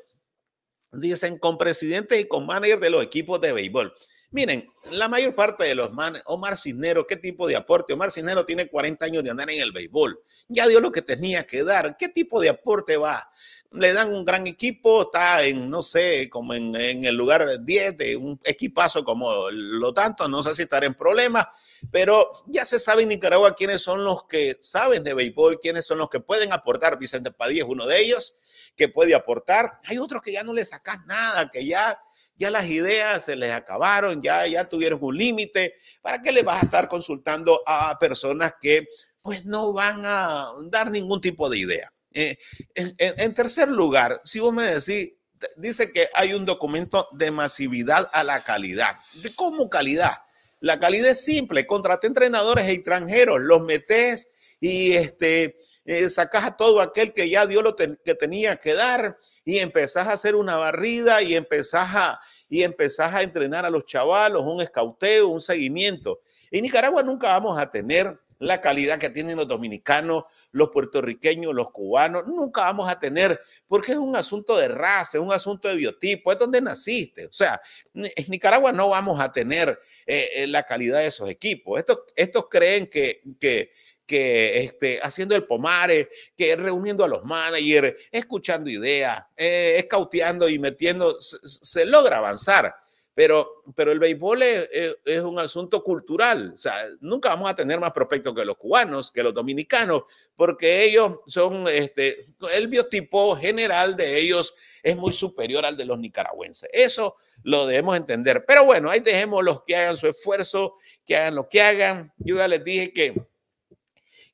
dicen con presidente y con manager de los equipos de béisbol. Miren, la mayor parte de los manos, Omar Cisnero, ¿qué tipo de aporte? Omar Cisnero tiene 40 años de andar en el béisbol. Ya dio lo que tenía que dar. ¿Qué tipo de aporte va? Le dan un gran equipo, está en, no sé, como en, el lugar de 10 de un equipazo como lo tanto, no sé si estará en problemas, pero ya se sabe en Nicaragua quiénes son los que saben de béisbol, quiénes son los que pueden aportar. Vicente Padilla es uno de ellos que puede aportar. Hay otros que ya no le sacan nada, que ya ya las ideas se les acabaron, ya, ya tuvieron un límite, ¿para qué le vas a estar consultando a personas que pues no van a dar ningún tipo de idea? Eh, en, tercer lugar, si vos me decís, dice que hay un documento de masividad a la calidad. ¿De cómo calidad? La calidad es simple, contraté entrenadores extranjeros, los metes y este eh, sacas a todo aquel que ya dio lo que tenía que dar y empezás a hacer una barrida y empezás a, y a entrenar a los chavalos, un escauteo, un seguimiento. En Nicaragua nunca vamos a tener la calidad que tienen los dominicanos, los puertorriqueños, los cubanos, nunca vamos a tener, porque es un asunto de raza, es un asunto de biotipo, es donde naciste. O sea, en Nicaragua no vamos a tener eh, eh, la calidad de esos equipos. Estos, estos creen que, que, que este, haciendo el pomare, que reuniendo a los managers, escuchando ideas, eh, escauteando y metiendo, se, logra avanzar. Pero, pero el béisbol es, un asunto cultural. O sea, nunca vamos a tener más prospectos que los cubanos, que los dominicanos, porque ellos son, este, el biotipo general de ellos es muy superior al de los nicaragüenses. Eso lo debemos entender. Pero bueno, ahí dejemos los que hagan su esfuerzo, que hagan lo que hagan. Yo ya les dije que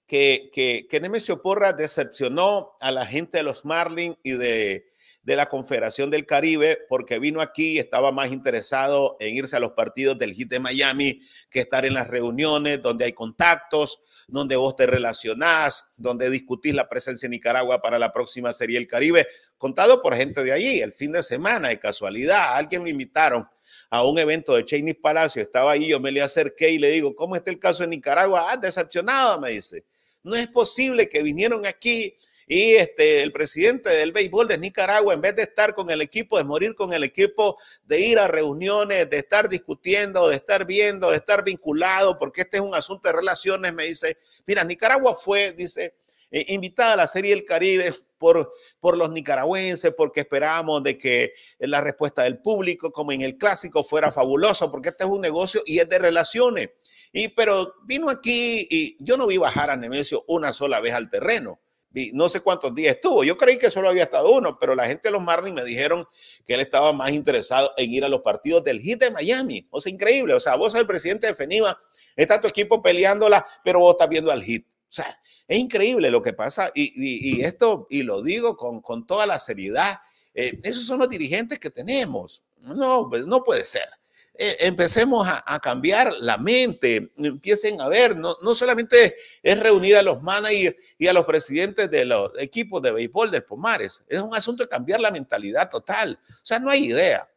que, que, que Nemesio Porra decepcionó a la gente de los Marlins y de, de la Confederación del Caribe porque vino aquí y estaba más interesado en irse a los partidos del Hit de Miami que estar en las reuniones donde hay contactos, donde vos te relacionás, donde discutís la presencia de Nicaragua para la próxima Serie del Caribe, contado por gente de allí, el fin de semana, de casualidad, alguien me invitaron a un evento de Cheney Palacio, estaba ahí, yo me le acerqué y le digo, ¿cómo está el caso en Nicaragua? Ah, decepcionado, me dice. No es posible que vinieron aquí y este, el presidente del béisbol de Nicaragua, en vez de estar con el equipo, de morir con el equipo, de ir a reuniones, de estar discutiendo, de estar viendo, de estar vinculado, porque este es un asunto de relaciones, me dice, mira, Nicaragua fue, dice, eh, invitada a la Serie del Caribe por, por los nicaragüenses, porque esperábamos de que la respuesta del público, como en el clásico, fuera fabuloso, porque este es un negocio y es de relaciones. Y pero vino aquí y yo no vi bajar a Nemesio una sola vez al terreno. Vi no sé cuántos días estuvo. Yo creí que solo había estado uno, pero la gente de los Marlins me dijeron que él estaba más interesado en ir a los partidos del Heat de Miami. O sea, increíble. O sea, vos sos el presidente de FENIVA, está tu equipo peleándola, pero vos estás viendo al Heat. O sea, es increíble lo que pasa. Y, esto, y lo digo con, con toda la seriedad, eh, esos son los dirigentes que tenemos. No, pues no puede ser. Eh, empecemos a, cambiar la mente, empiecen a ver, no, solamente es reunir a los managers y a los presidentes de los equipos de béisbol de Pomares, es un asunto de cambiar la mentalidad total, o sea, no hay idea.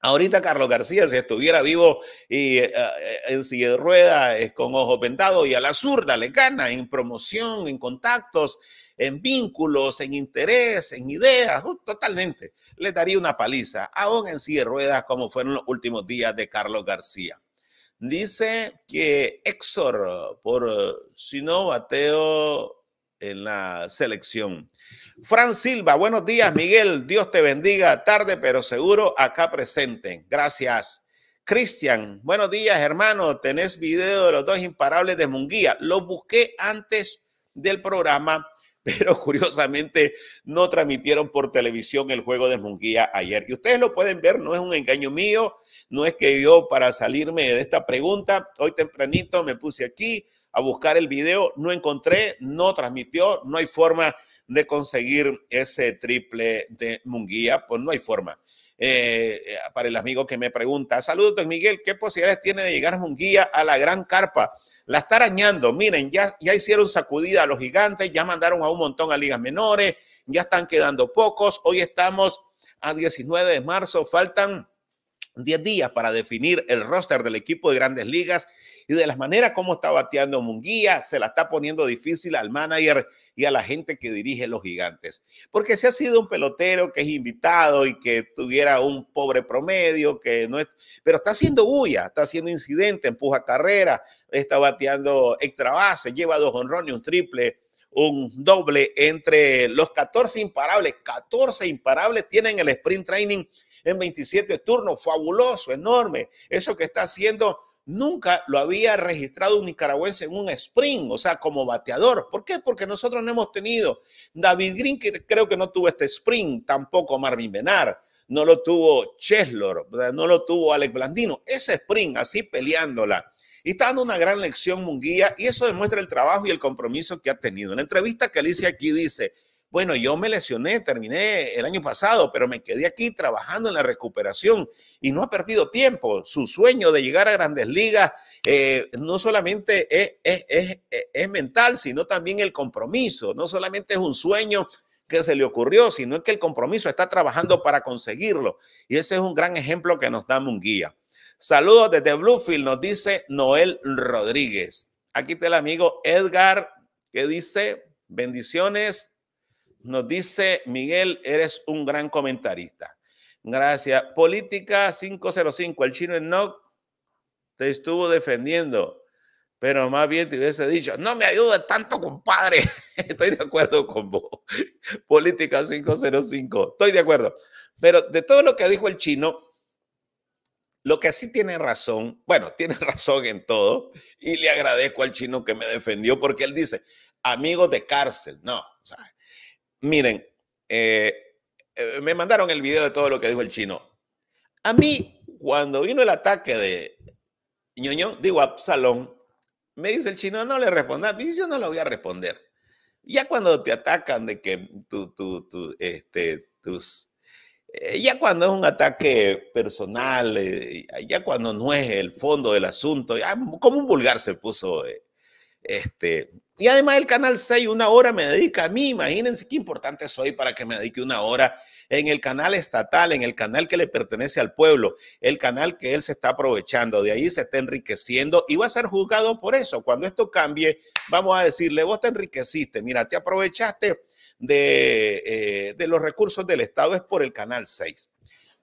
Ahorita Carlos García, si estuviera vivo y eh, eh, en silla de es con ojos vendados, y a la zurda le gana en promoción, en contactos, en vínculos, en interés, en ideas, uh, totalmente le daría una paliza, aún en silla de ruedas, como fueron los últimos días de Carlos García. Dice que Exor por eh, si no bateo en la selección. Fran Silva, buenos días, Miguel. Dios te bendiga. Tarde, pero seguro acá presente. Gracias. Cristian, buenos días, hermano. Tenés video de los dos imparables de Munguía. Lo busqué antes del programa pero <laughs> curiosamente no transmitieron por televisión el juego de Munguía ayer. Y ustedes lo pueden ver, no es un engaño mío, no es que yo para salirme de esta pregunta, hoy tempranito me puse aquí a buscar el video, no encontré, no transmitió, no hay forma de conseguir ese triple de Munguía, pues no hay forma. Eh, eh, para el amigo que me pregunta. Saludos, don Miguel. ¿Qué posibilidades tiene de llegar guía a la gran carpa? La está arañando. Miren, ya, ya hicieron sacudida a los gigantes, ya mandaron a un montón a ligas menores, ya están quedando pocos. Hoy estamos a 19 de marzo, faltan 10 días para definir el roster del equipo de grandes ligas y de las maneras como está bateando Munguía, se la está poniendo difícil al manager y a la gente que dirige los gigantes. Porque si ha sido un pelotero que es invitado y que tuviera un pobre promedio, que no es, pero está haciendo bulla, está haciendo incidente, empuja carrera, está bateando extra base, lleva dos honrones, un triple, un doble entre los 14 imparables. 14 imparables tienen el sprint training en 27 turnos, fabuloso, enorme. Eso que está haciendo nunca lo había registrado un nicaragüense en un sprint, o sea, como bateador. ¿Por qué? Porque nosotros no hemos tenido. David Green creo que no tuvo este sprint, tampoco Marvin Benar, no lo tuvo Cheslor, no lo tuvo Alex Blandino. Ese sprint, así peleándola. Y está dando una gran lección Munguía y eso demuestra el trabajo y el compromiso que ha tenido. En la entrevista que le hice aquí dice, bueno, yo me lesioné, terminé el año pasado, pero me quedé aquí trabajando en la recuperación y no ha perdido tiempo. Su sueño de llegar a grandes ligas eh, no solamente es, es, mental, sino también el compromiso. No solamente es un sueño que se le ocurrió, sino que el compromiso está trabajando para conseguirlo. Y ese es un gran ejemplo que nos da Munguía. Saludos desde Bluefield, nos dice Noel Rodríguez. Aquí está el amigo Edgar, que dice, bendiciones. Nos dice Miguel, eres un gran comentarista. Gracias. Política 505. El chino en NOC te estuvo defendiendo, pero más bien te hubiese dicho, no me ayuda tanto, compadre. <laughs> Estoy de acuerdo con vos. Política 505. Estoy de acuerdo. Pero de todo lo que dijo el chino, lo que sí tiene razón, bueno, tiene <laughs> razón en todo, y le agradezco al chino que me defendió porque él dice, amigos de cárcel, no, miren, eh, eh, me mandaron el video de todo lo que dijo el chino. A mí, cuando vino el ataque de Ñoño, digo salón, me dice el chino, no le respondas, yo no lo voy a responder. Ya cuando te atacan de que tú, tú, tú, este, tus... Eh, ya cuando es un ataque personal, eh, ya cuando no es el fondo del asunto, como un vulgar se puso este, y además el Canal 6 una hora me dedica a mí. Imagínense qué importante soy para que me dedique una hora en el canal estatal, en el canal que le pertenece al pueblo, el canal que él se está aprovechando, de ahí se está enriqueciendo y va a ser juzgado por eso. Cuando esto cambie, vamos a decirle, vos te enriqueciste, mira, te aprovechaste de, eh, los recursos del Estado, es por el canal 6.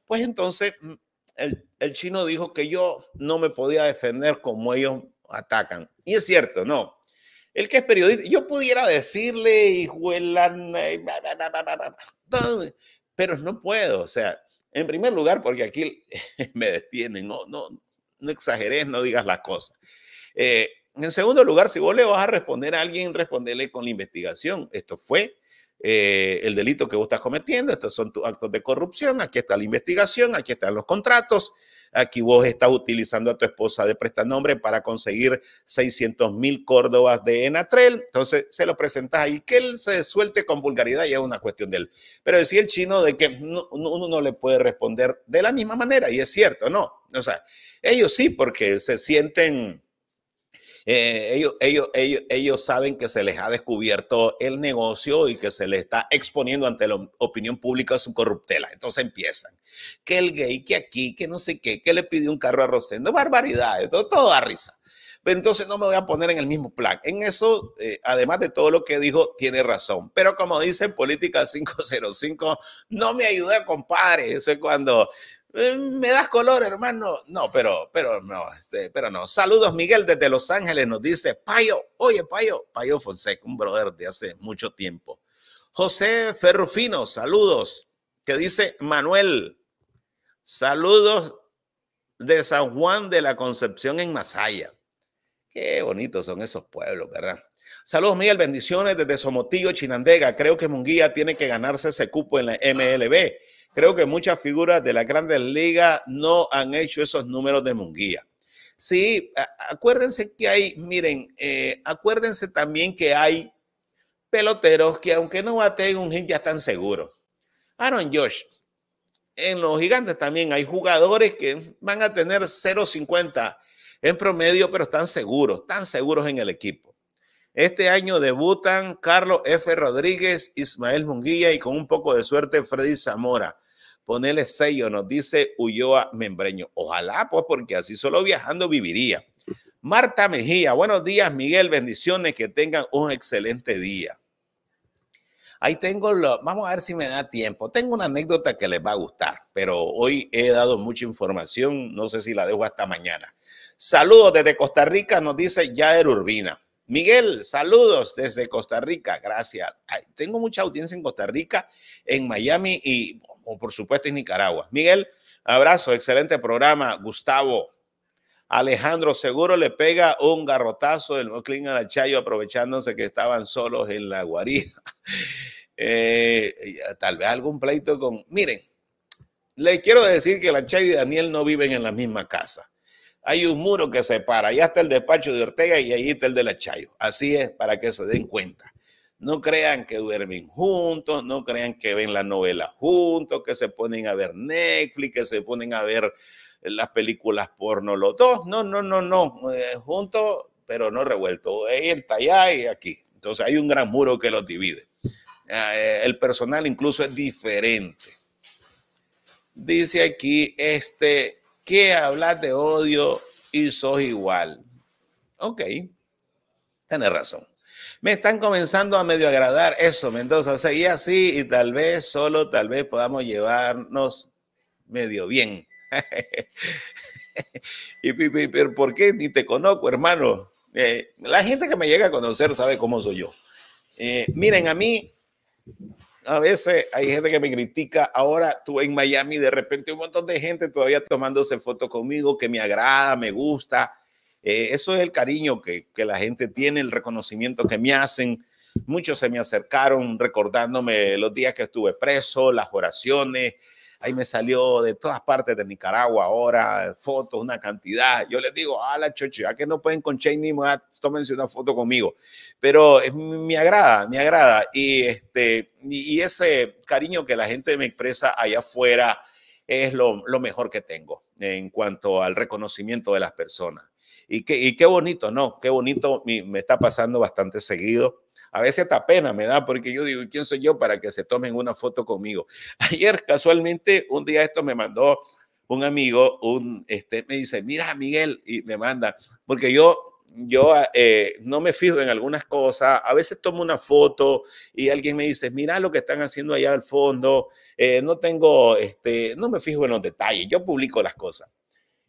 Pues entonces, mm, el, el chino dijo que yo no me podía defender como ellos atacan. Y es cierto, no. El que es periodista, yo pudiera decirle, hijo pero no puedo, o sea, en primer lugar, porque aquí <laughs> me detienen, no, no, no exageres, no digas las cosas. Eh, en segundo lugar, si vos le vas a responder a alguien, responderle con la investigación. Esto fue eh, el delito que vos estás cometiendo, estos son tus actos de corrupción, aquí está la investigación, aquí están los contratos, Aquí vos estás utilizando a tu esposa de prestanombre para conseguir 600 mil córdobas de Enatrel. Entonces se lo presentas ahí. Que él se suelte con vulgaridad y es una cuestión de él. Pero decía el chino de que uno no le puede responder de la misma manera. Y es cierto, ¿no? O sea, ellos sí, porque se sienten eh, ellos, ellos, ellos, saben que se les ha descubierto el negocio y que se les está exponiendo ante la opinión pública su corruptela. Entonces empiezan. Que el gay, que aquí, que no sé qué, que le pidió un carro a Rosendo. Barbaridades, todo, da risa. Pero entonces no me voy a poner en el mismo plan. En eso, eh, además de todo lo que dijo, tiene razón. Pero como dice Política 505, no me ayuda, compadre. Eso es cuando eh, me das color, hermano. No, pero, pero no, este, pero no. Saludos, Miguel, desde Los Ángeles nos dice Payo. Oye, Payo, Payo Fonseca, un brother de hace mucho tiempo. José Ferrufino, saludos. Que dice Manuel, saludos de San Juan de la Concepción en Masaya. Qué bonitos son esos pueblos, ¿verdad? Saludos, Miguel, bendiciones desde Somotillo, Chinandega. Creo que Munguía tiene que ganarse ese cupo en la MLB Creo que muchas figuras de las grandes ligas no han hecho esos números de Munguía. Sí, acuérdense que hay, miren, eh, acuérdense también que hay peloteros que aunque no baten un hit ya están seguros. Aaron Josh, en los gigantes también hay jugadores que van a tener 0.50 en promedio, pero están seguros, están seguros en el equipo. Este año debutan Carlos F. Rodríguez, Ismael Munguía y con un poco de suerte Freddy Zamora ponerle sello, nos dice Ulloa Membreño. Ojalá, pues, porque así solo viajando viviría. Marta Mejía, buenos días, Miguel, bendiciones, que tengan un excelente día. Ahí tengo, lo, vamos a ver si me da tiempo. Tengo una anécdota que les va a gustar, pero hoy he dado mucha información, no sé si la dejo hasta mañana. Saludos desde Costa Rica, nos dice Yader Urbina. Miguel, saludos desde Costa Rica, gracias. tengo mucha audiencia en Costa Rica, en Miami y o por supuesto en Nicaragua. Miguel, abrazo, excelente programa. Gustavo, Alejandro, seguro le pega un garrotazo del Moclin al Chayo aprovechándose que estaban solos en la guarida. <laughs> Eh, tal vez algún pleito con... Miren, les quiero decir que la Chayo y Daniel no viven en la misma casa hay un muro que separa. Allá está el despacho de Ortega y allí está el de la Chayo. Así es, para que se den cuenta. No crean que duermen juntos, no crean que ven la novela juntos, que se ponen a ver Netflix, que se ponen a ver eh, las películas porno los dos. No, no, no, no. Eh, juntos, pero no revuelto. Ahí está allá y aquí. Entonces hay un gran muro que los divide. Ah, eh, el personal incluso es diferente. Dice aquí, este, que hablas de odio y sos igual. Ok, tenés razón. Me están comenzando a medio agradar eso, Mendoza. Seguí así y tal vez, solo tal vez podamos llevarnos medio bien. <laughs> y, pero ¿por qué ni te conozco, hermano? Eh, la gente que me llega a conocer sabe cómo soy yo. Eh, miren, a mí a veces hay gente que me critica. Ahora tú en Miami, de repente un montón de gente todavía tomándose fotos conmigo que me agrada, me gusta. Eh, eso es el cariño que, la gente tiene, el reconocimiento que me hacen. Muchos se me acercaron recordándome los días que estuve preso, las oraciones. Ahí me salió de todas partes de Nicaragua ahora, fotos, una cantidad. Yo les digo, ah, a la chocho, ya que no pueden con más tómense una foto conmigo. Pero me agrada, me agrada. Y, este, ese cariño que la gente me expresa allá afuera es lo mejor que tengo en cuanto al reconocimiento de las personas. Y qué, bonito, ¿no? Qué bonito, me, está pasando bastante seguido. A veces está pena me da porque yo digo, ¿quién soy yo para que se tomen una foto conmigo? <laughs> Ayer casualmente, un día esto me mandó un amigo, un, este, me dice, mira Miguel, y me manda, porque yo, yo ah, eh, no me fijo en algunas cosas, a veces tomo una foto y alguien me dice, mira lo que están haciendo allá al fondo, eh, no tengo, este, no me fijo en los detalles, yo publico las cosas.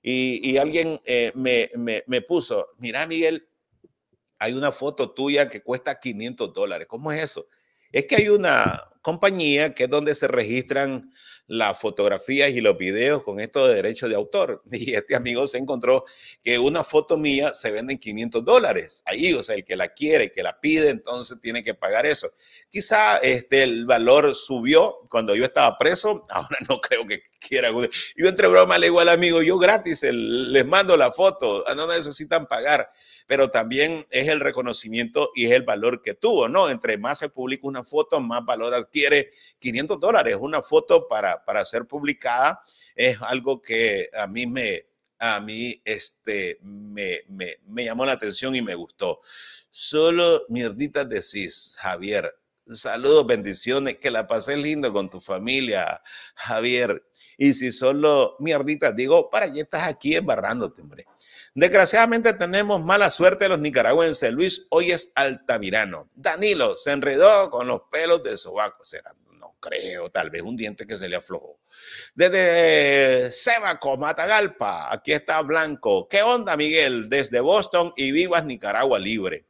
Y, alguien eh, me, me puso, mira Miguel, hay una foto tuya que cuesta 500 dólares. ¿Cómo es eso? Es que hay una, compañía que es donde se registran las fotografías y los videos con esto de derechos de autor. <laughs> Y este amigo se encontró que una foto mía se vende en 500 dólares. Ahí, o sea, el que la quiere, que la pide, entonces tiene que pagar eso. Quizá este, el valor subió cuando yo estaba preso, <laughs> ahora no creo que quiera. Yo entre broma le digo al amigo, yo gratis les mando la foto, ah, no necesitan pagar, pero también es el reconocimiento y es el valor que tuvo, ¿no? Entre más se publica una foto, más valor tiene 500 dólares una foto para, para ser publicada. Es algo que a mí me, a mí este, me, llamó la atención y me gustó. Solo mierditas decís, Javier. Saludos, bendiciones, que la pases lindo con tu familia, Javier. Y si solo mierditas digo, ¿para qué estás aquí embarrándote, hombre? Desgraciadamente tenemos mala suerte los nicaragüenses. Luis hoy es altamirano. Danilo se enredó con los pelos de sobaco. Será, no creo, tal vez un diente que se le aflojó. Desde Sebaco, Matagalpa, aquí está Blanco. ¿Qué onda, Miguel? Desde Boston y vivas Nicaragua libre.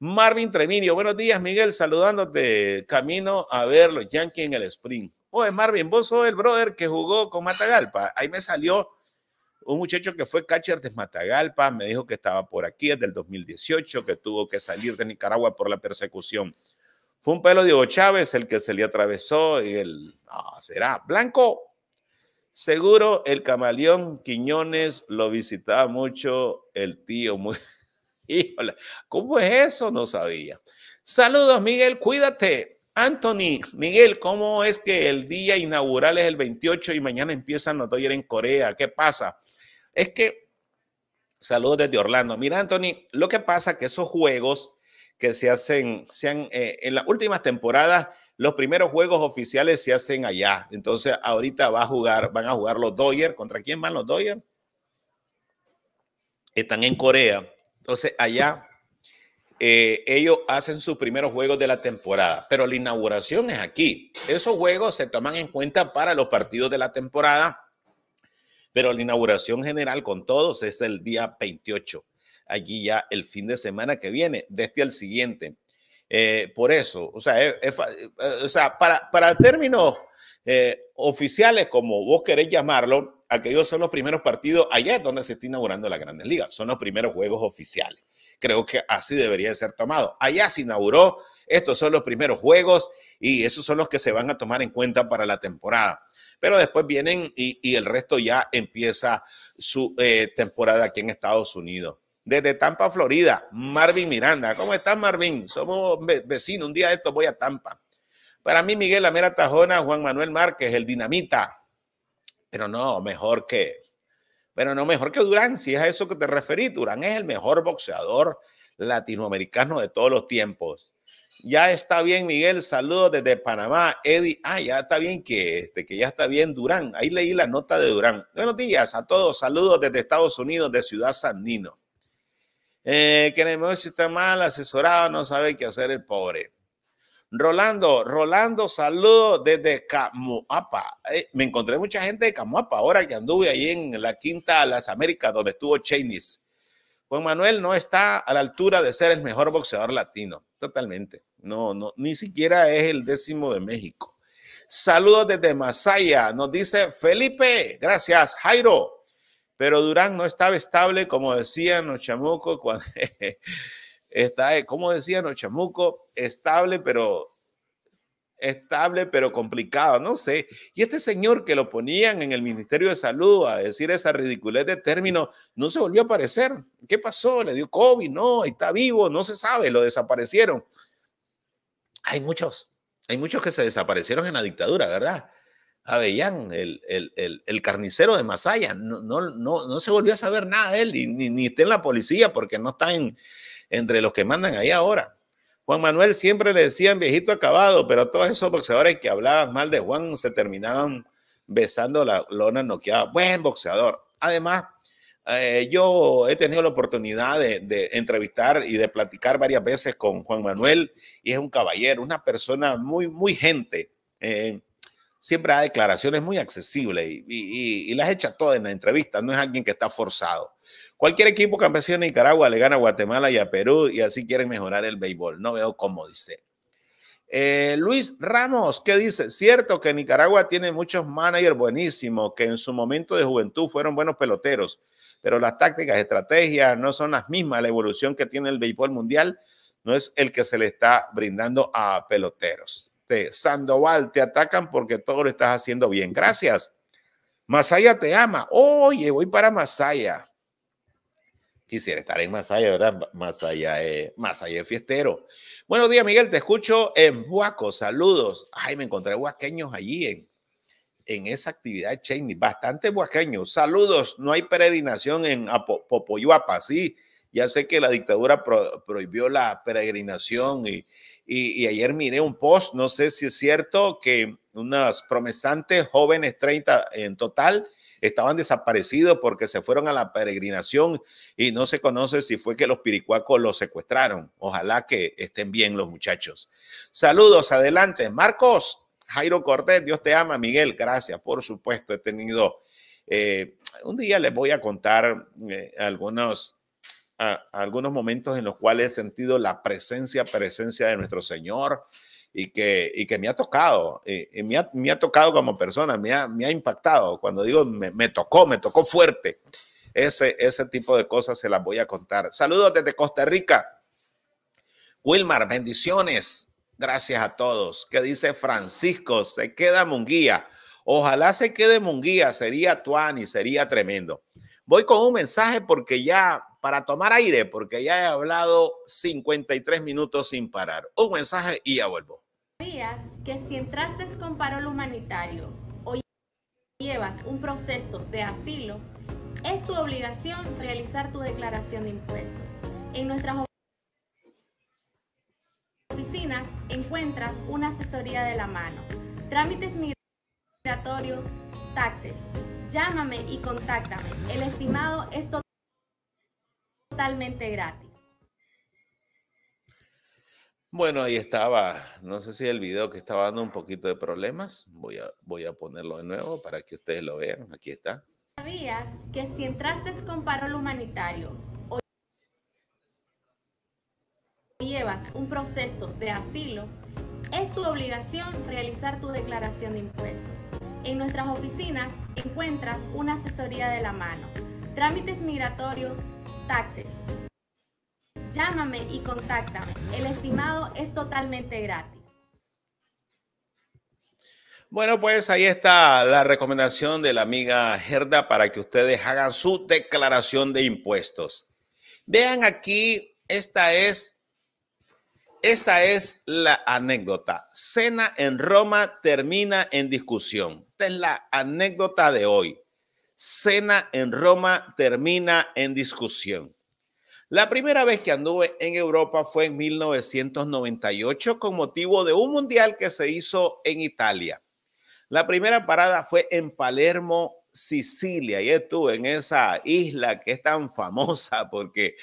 Marvin Treminio, buenos días, Miguel, saludándote. Camino a ver los Yankees en el sprint. Oye, Marvin, vos sos el brother que jugó con Matagalpa. Ahí me salió un muchacho que fue catcher de Matagalpa, me dijo que estaba por aquí desde el 2018, que tuvo que salir de Nicaragua por la persecución. Fue un pelo Diego Chávez el que se le atravesó y el, ah, será blanco. Seguro el camaleón Quiñones lo visitaba mucho el tío. Muy... <laughs> Híjole, ¿cómo es eso? No sabía. Saludos, Miguel, cuídate. Anthony, Miguel, ¿cómo es que el día inaugural es el 28 y mañana empiezan los Dodgers en Corea? ¿Qué pasa? Es que, saludos desde Orlando. Mira, Anthony, lo que pasa es que esos juegos que se hacen, se han, eh, en las últimas temporadas, los primeros juegos oficiales se hacen allá. Entonces, ahorita va a jugar, van a jugar los Dodgers. ¿Contra quién van los Dodgers? Están en Corea. Entonces, allá eh, ellos hacen sus primeros juegos de la temporada, pero la inauguración es aquí. Esos juegos se toman en cuenta para los partidos de la temporada pero la inauguración general con todos es el día 28, allí ya el fin de semana que viene, desde el este siguiente. Eh, por eso, eh, o sea, para, para términos eh, oficiales, como vos querés llamarlo, aquellos son los primeros partidos, allá es donde se está inaugurando la Grandes Liga. son los primeros juegos oficiales. Creo que así debería ser tomado. Allá se inauguró, estos son los primeros juegos y esos son los que se van a tomar en cuenta para la temporada pero después vienen y, el resto ya empieza su eh, temporada aquí en Estados Unidos. Desde Tampa, Florida, Marvin Miranda. ¿Cómo estás, Marvin? Somos vecinos. Un día de estos voy a Tampa. Para mí, Miguel La Tajona, Juan Manuel Márquez, el Dinamita. Pero no, mejor que. Pero no, mejor que Durán, si es a eso que te referí. Durán es el mejor boxeador latinoamericano de todos los tiempos. Ya está bien, Miguel. Saludos desde Panamá. Eddie, ah, ya está bien que, este, que ya está bien Durán. Ahí leí la nota de Durán. Buenos días a todos. Saludos desde Estados Unidos, de Ciudad Sandino. Eh, que en mal asesorado, no sabe qué hacer el pobre. Rolando, Rolando, saludos desde Camuapa. Eh, me encontré mucha gente de Camuapa ahora ya anduve ahí en la Quinta Las Américas, donde estuvo Chainis. Juan Manuel no está a la altura de ser el mejor boxeador latino, totalmente. No, no, ni siquiera es el décimo de México. Saludos desde Masaya, nos dice Felipe, gracias, Jairo. Pero Durán no estaba estable, como decían los <laughs> cuando está, como decían los estable, pero estable pero complicado, no sé. Y este señor que lo ponían en el Ministerio de Salud a decir esa ridiculez de término, no se volvió a aparecer. ¿Qué pasó? ¿Le dio COVID? No, está vivo, no se sabe, lo desaparecieron. Hay muchos, hay muchos que se desaparecieron en la dictadura, ¿verdad? Avellán, el, el, el, carnicero de Masaya, no, no, no, no, se volvió a saber nada de él, ni, ni está en la policía porque no está en, entre los que mandan ahí ahora. Juan Manuel siempre le decían viejito acabado, pero todos esos boxeadores que hablaban mal de Juan se terminaban besando la lona noqueada. Buen boxeador. Además, eh, yo he tenido la oportunidad de, entrevistar y de platicar varias veces con Juan Manuel y es un caballero, una persona muy, muy gente. Eh, siempre da declaraciones muy accesibles y, las echa todas en la entrevista, no es alguien que está forzado. Cualquier equipo campesino de Nicaragua le gana a Guatemala y a Perú y así quieren mejorar el béisbol. No veo cómo dice. Eh, Luis Ramos, ¿qué dice? Cierto que Nicaragua tiene muchos managers buenísimos que en su momento de juventud fueron buenos peloteros pero las tácticas, estrategias no son las mismas. La evolución que tiene el béisbol mundial no es el que se le está brindando a peloteros. Te, Sandoval, te atacan porque todo lo estás haciendo bien. Gracias. Masaya te ama. Oye, voy para Masaya. Quisiera estar en Masaya, ¿verdad? Masaya, eh, Masaya fiestero. Buenos días, Miguel. Te escucho en Huaco. Saludos. Ay, me encontré huaqueños allí en en esa actividad Cheney. Bastante huaqueño, Saludos, no hay peregrinación en Popoyuapa, sí. Ya sé que la dictadura prohibió la peregrinación y, y, ayer miré un post, no sé si es cierto, que unas promesantes jóvenes, 30 en total, estaban desaparecidos porque se fueron a la peregrinación y no se conoce si fue que los piricuacos los secuestraron. Ojalá que estén bien los muchachos. Saludos, adelante. Marcos, Jairo Cortés, Dios te ama, Miguel, gracias, por supuesto, he tenido... Eh, un día les voy a contar eh, algunos, algunos momentos en los cuales he sentido la presencia, presencia de nuestro Señor y que, y que me ha tocado, y eh, me, ha, me, ha, tocado como persona, me ha, me ha impactado. Cuando digo me, me, tocó, me tocó fuerte. Ese, ese tipo de cosas se las voy a contar. Saludos desde Costa Rica. Wilmar, bendiciones. Gracias a todos. ¿Qué dice Francisco? Se queda Munguía. Ojalá se quede Munguía. Sería Tuani, sería tremendo. Voy con un mensaje porque ya, para tomar aire, porque ya he hablado 53 minutos sin parar. Un mensaje y ya vuelvo. Sabías que si entraste con parol humanitario o llevas un proceso de asilo, es tu obligación realizar tu declaración de impuestos. En nuestras encuentras una asesoría de la mano. Trámites migratorios, taxes. Llámame y contáctame. El estimado es totalmente gratis. Bueno, ahí estaba. No sé si el video que estaba dando un poquito de problemas. Voy a, voy a ponerlo de nuevo para que ustedes lo vean. Aquí está. ¿Sabías que si entraste con paro humanitario, llevas un proceso de asilo, es tu obligación realizar tu declaración de impuestos. En nuestras oficinas encuentras una asesoría de la mano, trámites migratorios, taxes. Llámame y contáctame. El estimado es totalmente gratis. Bueno, pues ahí está la recomendación de la amiga Gerda para que ustedes hagan su declaración de impuestos. Vean aquí, esta es esta es la anécdota. Cena en Roma termina en discusión. Esta es la anécdota de hoy. Cena en Roma termina en discusión. La primera vez que anduve en Europa fue en 1998 con motivo de un mundial que se hizo en Italia. La primera parada fue en Palermo, Sicilia, y estuve en esa isla que es tan famosa porque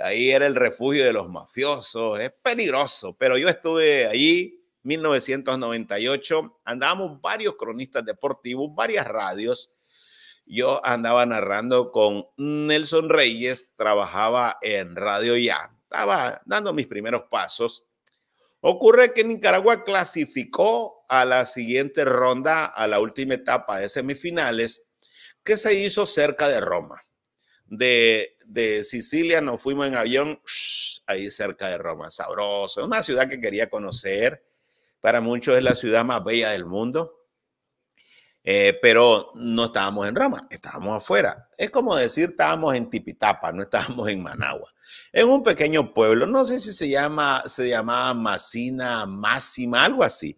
Ahí era el refugio de los mafiosos, es peligroso, pero yo estuve allí 1998, andábamos varios cronistas deportivos, varias radios. Yo andaba narrando con Nelson Reyes, trabajaba en Radio Ya, estaba dando mis primeros pasos. Ocurre que Nicaragua clasificó a la siguiente ronda, a la última etapa de semifinales, que se hizo cerca de Roma de, de, Sicilia, nos fuimos en avión ahí cerca de Roma, sabroso, una ciudad que quería conocer, para muchos es la ciudad más bella del mundo, eh, pero no estábamos en Roma, estábamos afuera. Es como decir, estábamos en Tipitapa, no estábamos en Managua, en un pequeño pueblo, no sé si se llama, se llamaba Macina, Máxima, algo así.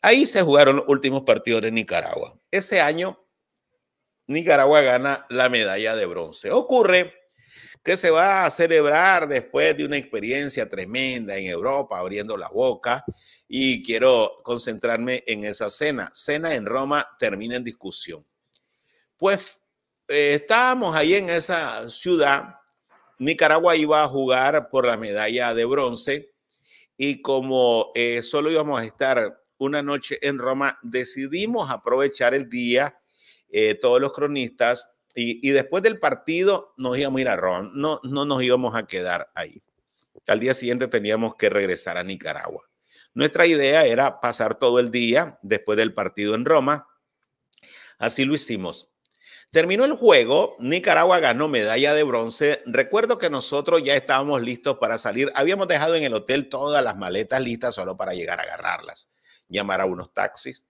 Ahí se jugaron los últimos partidos de Nicaragua. Ese año Nicaragua gana la medalla de bronce. Ocurre que se va a celebrar después de una experiencia tremenda en Europa, abriendo la boca, y quiero concentrarme en esa cena. Cena en Roma termina en discusión. Pues eh, estábamos ahí en esa ciudad, Nicaragua iba a jugar por la medalla de bronce y como eh, solo íbamos a estar una noche en Roma, decidimos aprovechar el día eh, todos los cronistas, y, después del partido nos íbamos a ir a Roma, no, no nos íbamos a quedar ahí. Al día siguiente teníamos que regresar a Nicaragua. Nuestra idea era pasar todo el día después del partido en Roma. Así lo hicimos. Terminó el juego, Nicaragua ganó medalla de bronce. Recuerdo que nosotros ya estábamos listos para salir. Habíamos dejado en el hotel todas las maletas listas solo para llegar a agarrarlas, llamar a unos taxis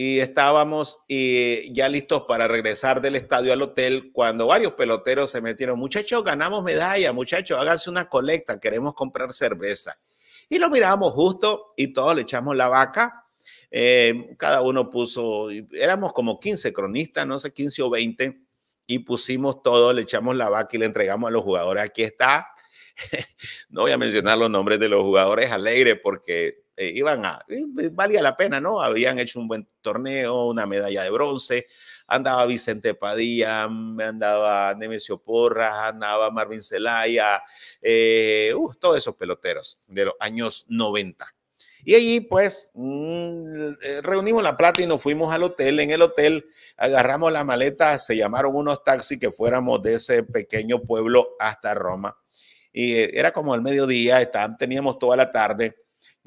y estábamos eh, ya listos para regresar del estadio al hotel cuando varios peloteros se metieron, muchachos, ganamos medalla, muchachos, háganse una colecta, queremos comprar cerveza. Y lo mirábamos justo y todos le echamos la vaca. Eh, cada uno puso, éramos como 15 cronistas, no sé, 15 o 20, y pusimos todo, le echamos la vaca y le entregamos a los jugadores. Aquí está. <laughs> no voy a mencionar los nombres de los jugadores alegre porque eh, iban a, eh, valía la pena, ¿no? Habían hecho un buen torneo, una medalla de bronce, andaba Vicente Padilla, mm, andaba Nemesio Porras, andaba Marvin Celaya, eh, todos esos peloteros de los años 90. Y allí pues mm, reunimos la plata y nos fuimos al hotel. En el hotel agarramos la maleta, se llamaron unos taxis que fuéramos de ese pequeño pueblo hasta Roma. Y era como el mediodía, estaban, teníamos toda la tarde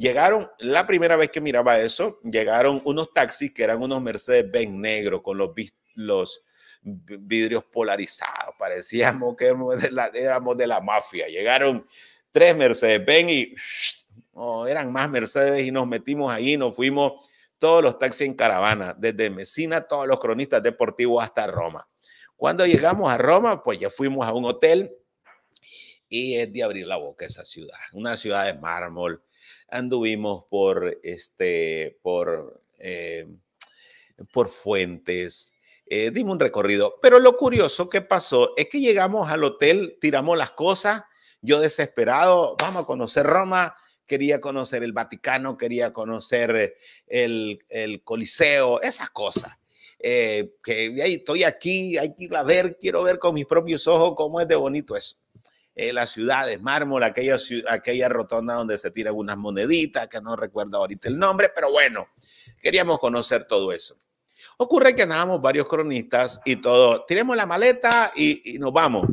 Llegaron, la primera vez que miraba eso, llegaron unos taxis que eran unos Mercedes-Benz negros con los, vidrios polarizados. Parecíamos que éramos de la, mafia. Llegaron tres Mercedes-Benz y eran más Mercedes y nos metimos ahí, nos fuimos todos los taxis en caravana, desde Messina, todos los cronistas deportivos hasta Roma. Cuando llegamos a Roma, pues ya fuimos a un hotel y es de abrir la boca esa ciudad, una ciudad de mármol, anduvimos por, este, por, eh, por fuentes, eh, dimos un recorrido. Pero lo curioso que pasó es que llegamos al hotel, tiramos las cosas, yo desesperado, vamos a conocer Roma, quería conocer el Vaticano, quería conocer el, el Coliseo, esas cosas. Eh, que ahí estoy aquí, hay que ir a ver, quiero ver con mis propios ojos cómo es de bonito eso. Eh, las ciudades, mármol, aquella, aquella rotonda donde se tiran unas moneditas, que no recuerdo ahorita el nombre, pero bueno, queríamos conocer todo eso. Ocurre que andábamos varios cronistas y todo, tiremos la maleta y, y nos vamos.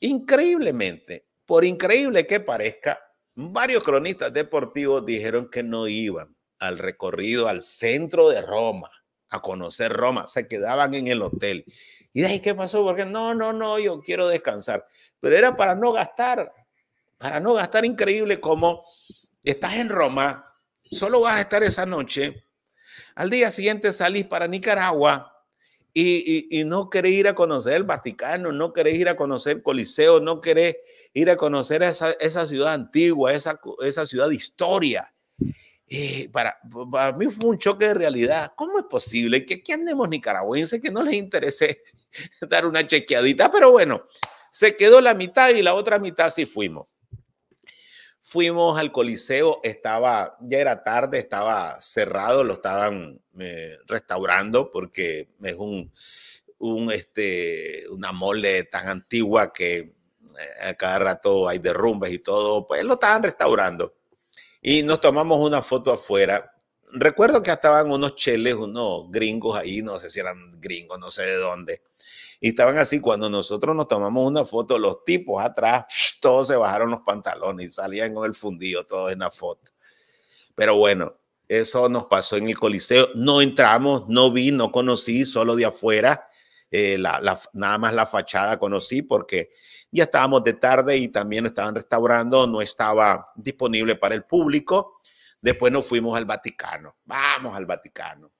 Increíblemente, por increíble que parezca, varios cronistas deportivos dijeron que no iban al recorrido al centro de Roma, a conocer Roma, se quedaban en el hotel. Y de ¿qué pasó? Porque no, no, no, yo quiero descansar pero era para no gastar, para no gastar increíble como estás en Roma, solo vas a estar esa noche, al día siguiente salís para Nicaragua. Y, y, no querés ir a conocer el Vaticano, no querés ir a conocer el Coliseo, no querés ir a conocer esa, esa ciudad antigua, esa, esa ciudad de historia. Eh, para, para, mí fue un choque de realidad. ¿Cómo es posible que aquí andemos nicaragüenses que no les interese <laughs> dar una chequeadita? Pero bueno, se quedó la mitad y la otra mitad sí fuimos. Fuimos al Coliseo, estaba, ya era tarde, estaba cerrado, lo estaban eh, restaurando porque es un, un, este, una mole tan antigua que eh, a cada rato hay derrumbes y todo, pues lo estaban restaurando. Y nos tomamos una foto afuera. Recuerdo que estaban unos cheles, unos gringos ahí, no sé si eran gringos, no sé de dónde y estaban así. Cuando nosotros nos tomamos una foto, los tipos atrás, <sniffs> todos se bajaron los pantalones y salían con el fundillo todos en la foto. Pero bueno, eso nos pasó en el Coliseo. No entramos, no vi, no conocí, solo de afuera. Eh, la, nada más la fachada conocí porque ya estábamos de tarde y también estaban restaurando, no estaba disponible para el público. Después nos fuimos al Vaticano. Vamos al Vaticano.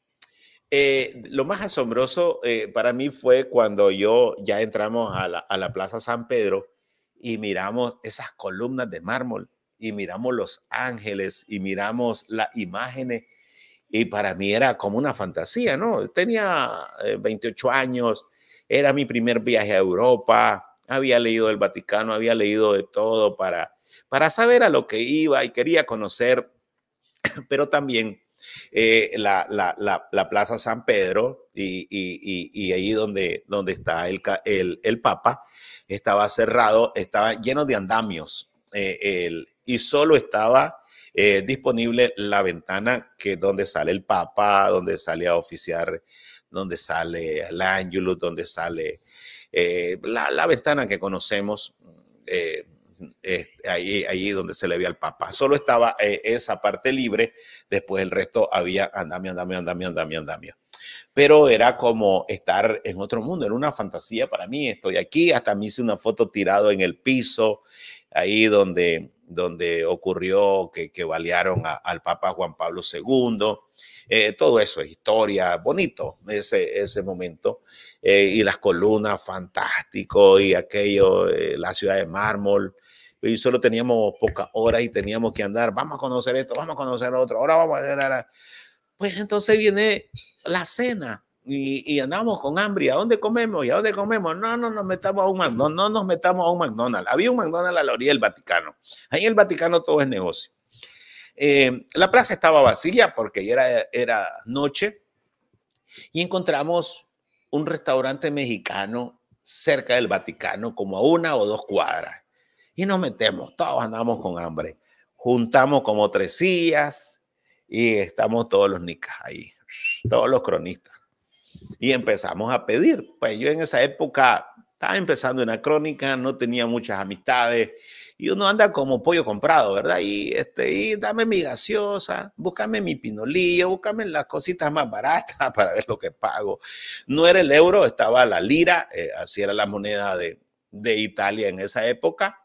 Eh, lo más asombroso eh, para mí fue cuando yo ya entramos a la, a la Plaza San Pedro y miramos esas columnas de mármol y miramos los ángeles y miramos las imágenes y para mí era como una fantasía, ¿no? Tenía 28 eh, años, era mi primer viaje a Europa, había leído el Vaticano, había leído de todo para, para saber a lo que iba y quería conocer, <clears throat> pero también eh, la, Plaza San Pedro y, ahí donde, donde está el, el, el, Papa, estaba cerrado, estaba lleno de andamios eh, y solo estaba eh, disponible la ventana que donde sale el Papa, donde sale a oficiar, donde sale el Ángelus, donde sale la, ventana que conocemos ahí, ahí, donde se le ve al Papa. Solo estaba eh, esa parte libre, después el resto había andamio, andamio, andamio, andamio, andamio. Pero era como estar en otro mundo, era una fantasía para mí. Estoy aquí, hasta me hice una foto tirado en el piso, ahí donde, donde ocurrió que, que balearon al Papa Juan Pablo II. Eh, todo eso es historia, bonito ese, ese momento. Eh, y las columnas, fantástico, y aquello, la ciudad de mármol, y solo teníamos pocas horas y teníamos que andar, vamos a conocer esto, vamos a conocer lo otro, ahora vamos a... Pues entonces viene la cena, y, andamos con hambre. a dónde comemos? ¿Y a dónde comemos? No, no nos metamos a un McDonald's. No nos metamos a un McDonald's. Había un McDonald's a la orilla del Vaticano. Ahí en el Vaticano todo es negocio. Eh, la plaza estaba vacía porque ya era, era noche y encontramos un restaurante mexicano cerca del Vaticano, como a una o dos cuadras y nos metemos, todos andamos con hambre. Juntamos como tres sillas y estamos todos los nicas ahí, todos los cronistas. Y empezamos a pedir. Pues yo en esa época estaba empezando una crónica, no tenía muchas amistades y uno anda como pollo comprado, ¿verdad? Y, este, y dame mi gaseosa, búscame mi pinolillo, búscame las cositas más baratas <laughs> para ver lo que pago. No era el euro, estaba la lira, eh, así era la moneda de, de Italia en esa época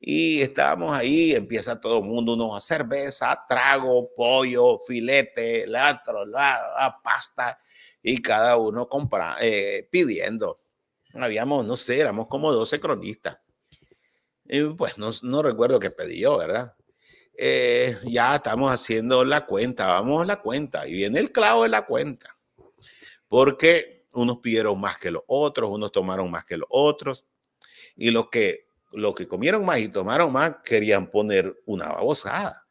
y estábamos ahí, empieza todo el mundo, uno cerveza, trago, pollo, filete, la, la, pasta, y cada uno compra, eh, pidiendo. Habíamos, no sé, éramos como 12 cronistas. Y pues no, no recuerdo qué pedí yo, ¿verdad? Eh, ya estamos haciendo la cuenta, vamos a la cuenta, y viene el clavo de la cuenta, porque unos pidieron más que los otros, unos tomaron más que los otros, y lo que lo que comieron más y tomaron más querían poner una babosada.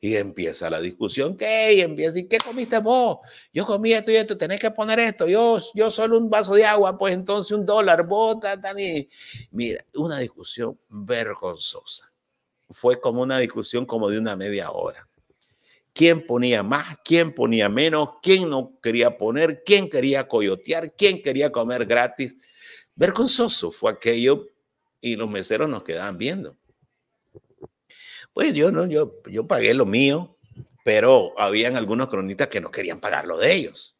Y empieza la discusión, ¿qué? Y empieza, ¿y qué comiste vos? Yo comí esto y esto, tenés que poner esto, yo, yo solo un vaso de agua, pues entonces un dólar, bota Dani. Mira, una discusión vergonzosa. Fue como una discusión como de una media hora. ¿Quién ponía más? ¿Quién ponía menos? ¿Quién no quería poner? ¿Quién quería coyotear? ¿Quién quería comer gratis? Vergonzoso fue aquello y los meseros nos quedaban viendo. Pues yo no, yo, yo pagué lo mío, pero habían algunos cronistas que no querían pagar lo de ellos.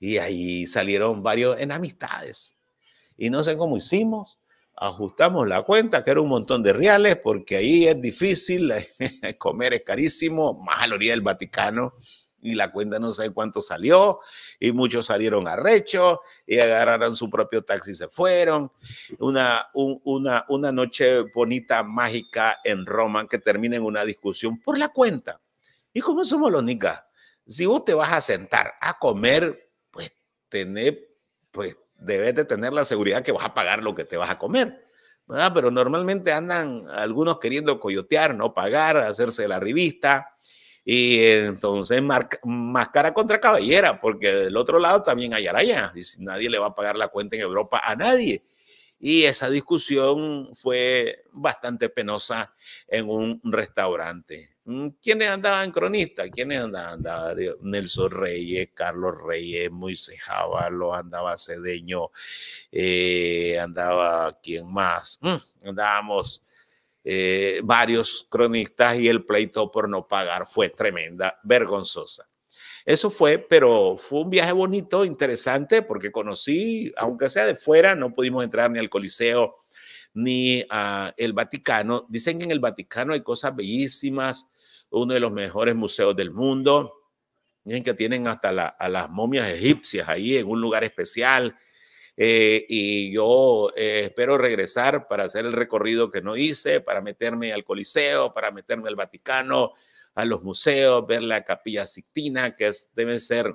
Y ahí salieron varios en amistades. Y no sé cómo hicimos, ajustamos la cuenta, que era un montón de reales, porque ahí es difícil, <laughs> comer es carísimo, más a la orilla del Vaticano, y la cuenta no sé cuánto salió, y muchos salieron recho, y agarraron su propio taxi y se fueron. Una, una, una noche bonita, mágica en Roma que termina en una discusión por la cuenta. ¿Y como somos los nicas? Si vos te vas a sentar a comer, pues tener, pues debes de tener la seguridad que vas a pagar lo que te vas a comer. ¿verdad? Pero normalmente andan algunos queriendo coyotear, no pagar, hacerse la revista y entonces máscara contra caballera, porque del otro lado también hay araña y nadie le va a pagar la cuenta en Europa a nadie. Y esa discusión fue bastante penosa en un restaurante. Mm, ¿Quiénes andaban cronistas? ¿Quiénes andaban? Andaba Nelson Reyes, Carlos Reyes, Moisés Jávalo, andaba Cedeño, eh, andaba quién más. Mm, andábamos eh, varios cronistas y el pleito por no pagar fue tremenda, vergonzosa. Eso fue, pero fue un viaje bonito, interesante, porque conocí, aunque sea de fuera, no pudimos entrar ni al Coliseo ni al Vaticano. Dicen que en el Vaticano hay cosas bellísimas, uno de los mejores museos del mundo. Dicen que tienen hasta a las momias egipcias ahí en un lugar especial. Eh, y yo eh, espero regresar para hacer el recorrido que no hice, para meterme al Coliseo, para meterme al Vaticano, a los museos, ver la Capilla Sixtina, que es, debe ser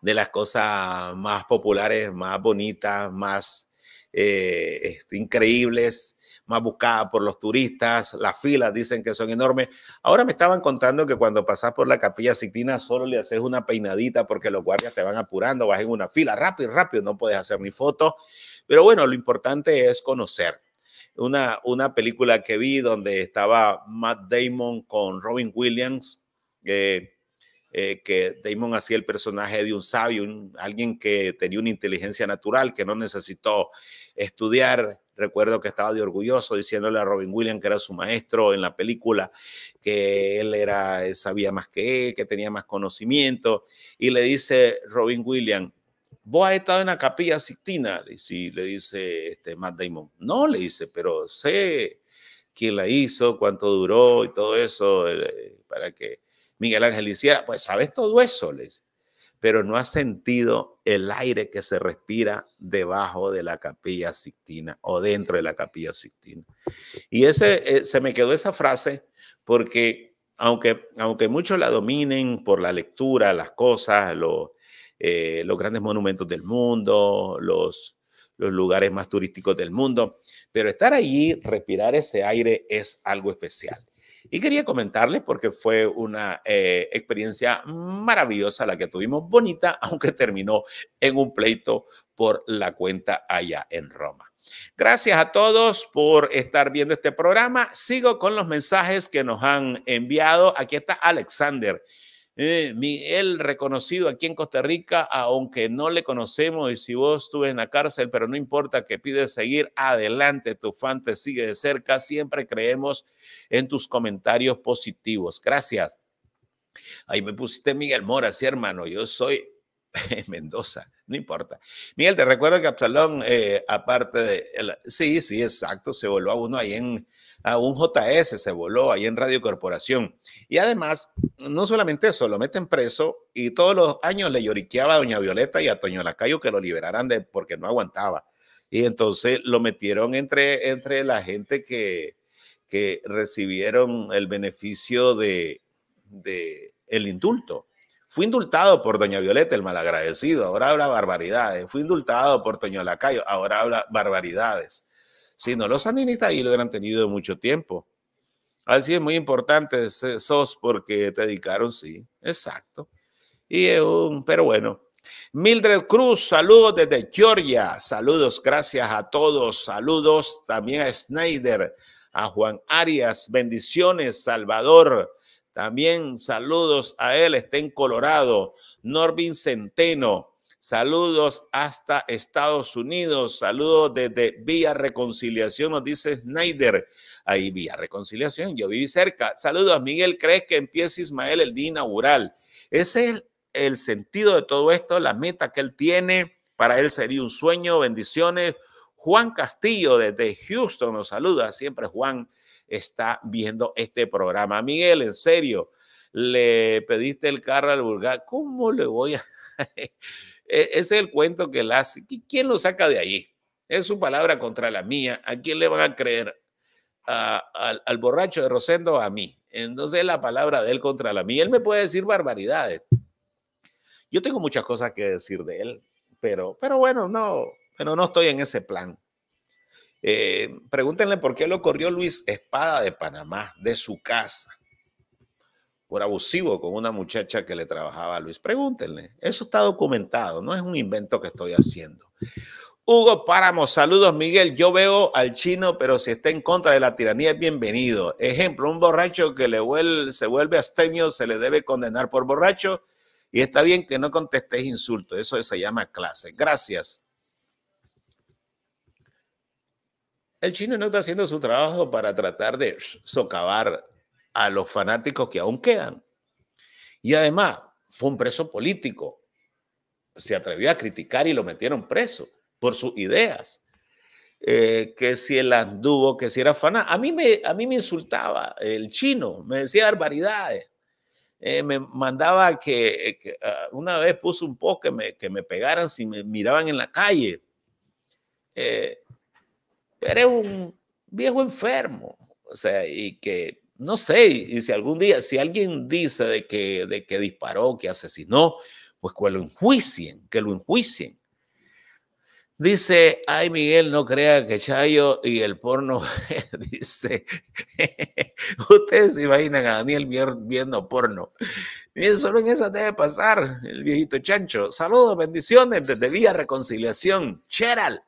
de las cosas más populares, más bonitas, más eh, este, increíbles más buscada por los turistas, las filas dicen que son enormes. Ahora me estaban contando que cuando pasas por la capilla Sixtina solo le haces una peinadita porque los guardias te van apurando, vas en una fila, rápido, rápido, no puedes hacer ni foto. Pero bueno, lo importante es conocer. Una, una película que vi donde estaba Matt Damon con Robin Williams, eh, eh, que Damon hacía el personaje de un sabio, alguien que tenía una inteligencia natural, que no necesitó estudiar Recuerdo que estaba de orgulloso diciéndole a Robin Williams, que era su maestro en la película, que él era, él eh, sabía más que él, que tenía más conocimiento. Y le dice Robin Williams, vos has estado en la capilla Sixtina, y si le dice este, Matt Damon, no, le dice, pero sé quién la hizo, cuánto duró y todo eso, eh, para que Miguel Ángel hiciera, pues sabes todo eso, le dice pero no ha sentido el aire que se respira debajo de la capilla sixtina o dentro de la capilla sixtina. Y ese, eh, se me quedó esa frase porque aunque, aunque muchos la dominen por la lectura, las cosas, los, eh, los grandes monumentos del mundo, los, los lugares más turísticos del mundo, pero estar allí, respirar ese aire es algo especial. Y quería comentarles porque fue una eh, experiencia maravillosa la que tuvimos, bonita, <laughs> aunque terminó en un pleito por la cuenta allá en Roma. Gracias a todos por estar viendo este programa. Sigo con los mensajes que nos han enviado. Aquí está Alexander. Eh, Miguel, reconocido aquí en Costa Rica, aunque no le conocemos y si vos estuve en la cárcel, pero no importa que pides seguir, adelante, tu fan te sigue de cerca, siempre creemos en tus comentarios positivos. Gracias. Ahí me pusiste Miguel Mora, sí hermano, yo soy <laughs> Mendoza, no importa. Miguel, te recuerdo que Absalón, eh, aparte de... El, sí, sí, exacto, se volvió a uno ahí en a un JS, se voló ahí en Radio Corporación. Y además, no solamente eso, lo meten preso y todos los años le lloriqueaba a Doña Violeta y a Toño Lacayo que lo liberaran de, porque no aguantaba. Y entonces lo metieron entre, entre la gente que, que recibieron el beneficio de, de el indulto. Fue indultado por Doña Violeta, el malagradecido, ahora habla barbaridades. Fue indultado por Toño Lacayo, ahora habla barbaridades no los sandinistas y lo hubieran tenido mucho tiempo. Así es muy importante, sos porque te dedicaron, sí, exacto. Y pero bueno. Mildred Cruz, saludos desde Georgia, saludos, gracias a todos, saludos también a Snyder, a Juan Arias, bendiciones, Salvador, también saludos a él, está en Colorado, Norvin Centeno, Saludos hasta Estados Unidos. Saludos desde Vía Reconciliación, nos dice Snyder. Ahí Vía Reconciliación, yo viví cerca. Saludos, Miguel. ¿Crees que empiece Ismael el día inaugural? Ese es el, sentido de todo esto, la meta que él tiene. Para él sería un sueño. Bendiciones. Juan Castillo desde Houston nos saluda. Siempre Juan está viendo este programa. Miguel, en serio, le pediste el carro al vulgar. ¿Cómo le voy a... <laughs> E-, ese es el cuento que él hace. ¿Quién lo saca de ahí? Es su palabra contra la mía. ¿A quién le van a creer? al, borracho de Rosendo a mí. Entonces la palabra de él contra la mía. Él me puede decir barbaridades. Yo tengo muchas cosas que decir de él, pero, pero bueno, no, pero no estoy en ese plan. Eh, pregúntenle por qué lo corrió Luis Espada de Panamá, de su casa por abusivo con una muchacha que le trabajaba a Luis. Pregúntenle, eso está documentado, no es un invento que estoy haciendo. Hugo Páramo, saludos Miguel, yo veo al chino, pero si está en contra de la tiranía es bienvenido. Ejemplo, un borracho que le vuelve, se vuelve astemio se le debe condenar por borracho y está bien que no contestes insultos, eso se llama clase. Gracias. El chino no está haciendo su trabajo para tratar de socavar a los fanáticos que aún quedan. Y además, fue un preso político. Se atrevió a criticar y lo metieron preso por sus ideas. Eh, que si el anduvo, que si era fanático. A mí me, a mí me insultaba el chino, me decía barbaridades. Eh, me mandaba que, ah, una vez puso un post que me, pegaran si me miraban en la calle. Eh, un viejo enfermo, o sea, y que no sé, y si algún día, si alguien dice de que, de que disparó, que asesinó, pues que lo enjuicien, que lo enjuicien. Dice, ay Miguel, no crea que Chayo y el porno, <laughs> dice, <laughs> ustedes se imaginan a Daniel viendo porno. Y solo en esa debe pasar el viejito chancho. Saludos, bendiciones desde Vía Reconciliación, Cheral.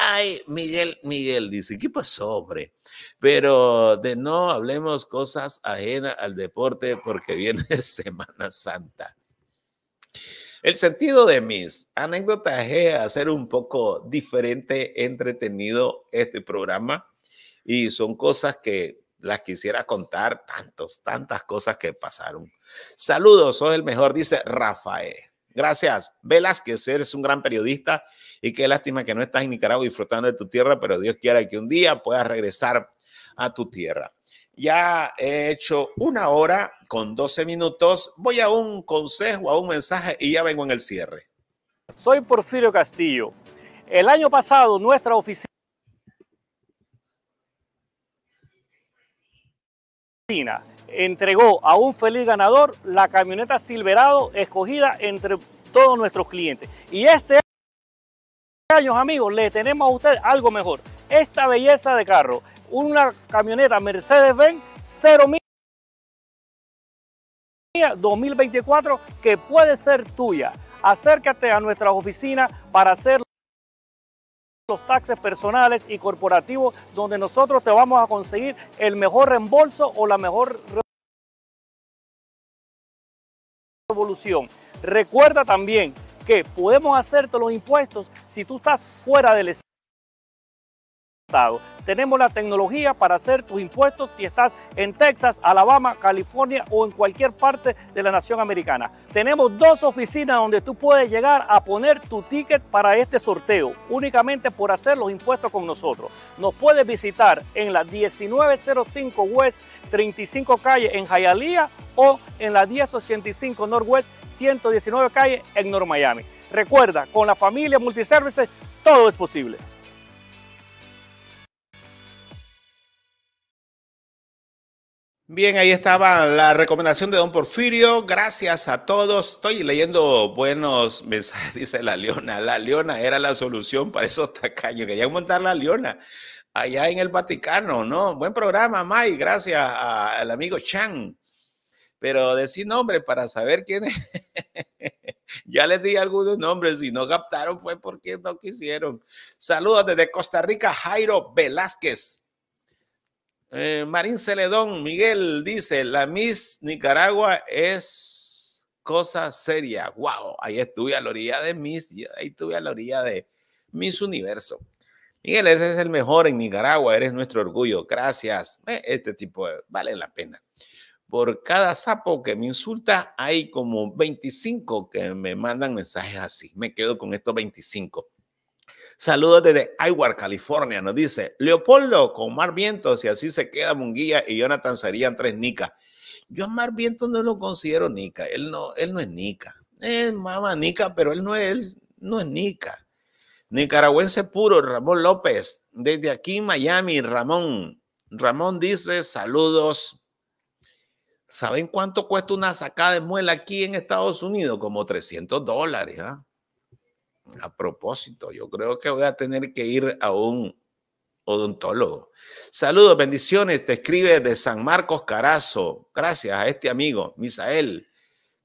Ay, Miguel, Miguel dice, ¿qué pasó, hombre? Pero de no hablemos cosas ajenas al deporte porque viene <laughs> Semana Santa. El sentido de mis anécdotas es hacer un poco diferente, entretenido este programa y son cosas que las quisiera contar, tantos, tantas cosas que pasaron. Saludos, soy el mejor, dice Rafael. Gracias. Velázquez, eres un gran periodista y qué lástima que no estás en Nicaragua disfrutando de tu tierra, pero Dios quiera que un día puedas regresar a tu tierra. Ya he hecho una hora con 12 minutos. Voy a un consejo, a un mensaje y ya vengo en el cierre. Soy Porfirio Castillo. El año pasado nuestra oficina... entregó a un feliz ganador la camioneta Silverado escogida entre todos nuestros clientes. Y este años, amigos, le tenemos a usted algo mejor. Esta belleza de carro, una camioneta Mercedes-Benz 0.000 2024 que puede ser tuya. Acércate a nuestra oficina para hacer los taxes personales y corporativos donde nosotros te vamos a conseguir el mejor reembolso o la mejor revolución. Recuerda también que podemos hacerte los impuestos si tú estás fuera del estado. Tenemos la tecnología para hacer tus impuestos si estás en Texas, Alabama, California o en cualquier parte de la nación americana. Tenemos dos oficinas donde tú puedes llegar a poner tu ticket para este sorteo, únicamente por hacer los impuestos con nosotros. Nos puedes visitar en la 1905 West 35 Calle en Hialeah o en la 1085 Northwest 119 Calle en North Miami. Recuerda, con la familia Multiservices todo es posible. Bien, ahí estaba la recomendación de don Porfirio. Gracias a todos. Estoy leyendo buenos <laughs> mensajes, dice la Leona. La Leona era la solución para esos tacaños. Querían montar la Leona allá en el Vaticano, ¿no? Buen programa, May. Gracias al amigo Chan. Pero decir nombre para saber quién es. <laughs> ya les di algunos nombres y no captaron fue porque no quisieron. Saludos desde Costa Rica, Jairo Velázquez. Eh, Marín Celedón, Miguel dice, la Miss Nicaragua es cosa seria. Wow, ahí estuve a la orilla de Miss, ahí estuve a la orilla de Miss Universo. Miguel, ese es el mejor en Nicaragua, eres nuestro orgullo. Gracias. Eh, este tipo vale la pena. Por cada sapo que me insulta, hay como 25 que me mandan mensajes así. Me quedo con estos 25. Saludos desde Hayward, California, nos dice Leopoldo con Mar Vientos y así se queda Munguía y Jonathan serían tres nicas. Yo a Mar Vientos no lo considero nica, él no, él no es nica. Es mamá nica, pero él no es, él no es nica. Nicaragüense puro, Ramón López, desde aquí Miami, Ramón. Ramón dice, saludos. ¿Saben cuánto cuesta una sacada de muela aquí en Estados Unidos? Como 300 dólares. ¿ah? A propósito, yo creo que voy a tener que ir a un odontólogo. Saludos, bendiciones. Te escribe de San Marcos Carazo. Gracias a este amigo, Misael.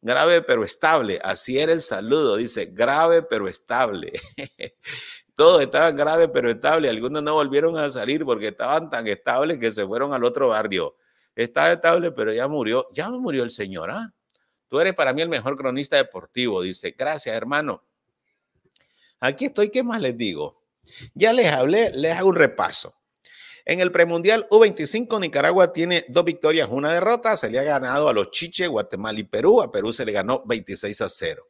Grave pero estable. Así era el saludo. Dice, grave pero estable. <laughs> Todos estaban grave pero estables. Algunos no volvieron a salir porque estaban tan estables que se fueron al otro barrio. Estaba estable, pero ya murió. Ya murió el señor. ¿ah? Tú eres para mí el mejor cronista deportivo. Dice, gracias, hermano. Aquí estoy, ¿qué más les digo? Ya les hablé, les hago un repaso. En el premundial U25, Nicaragua tiene dos victorias, una derrota. Se le ha ganado a los chiches Guatemala y Perú. A Perú se le ganó 26 a 0.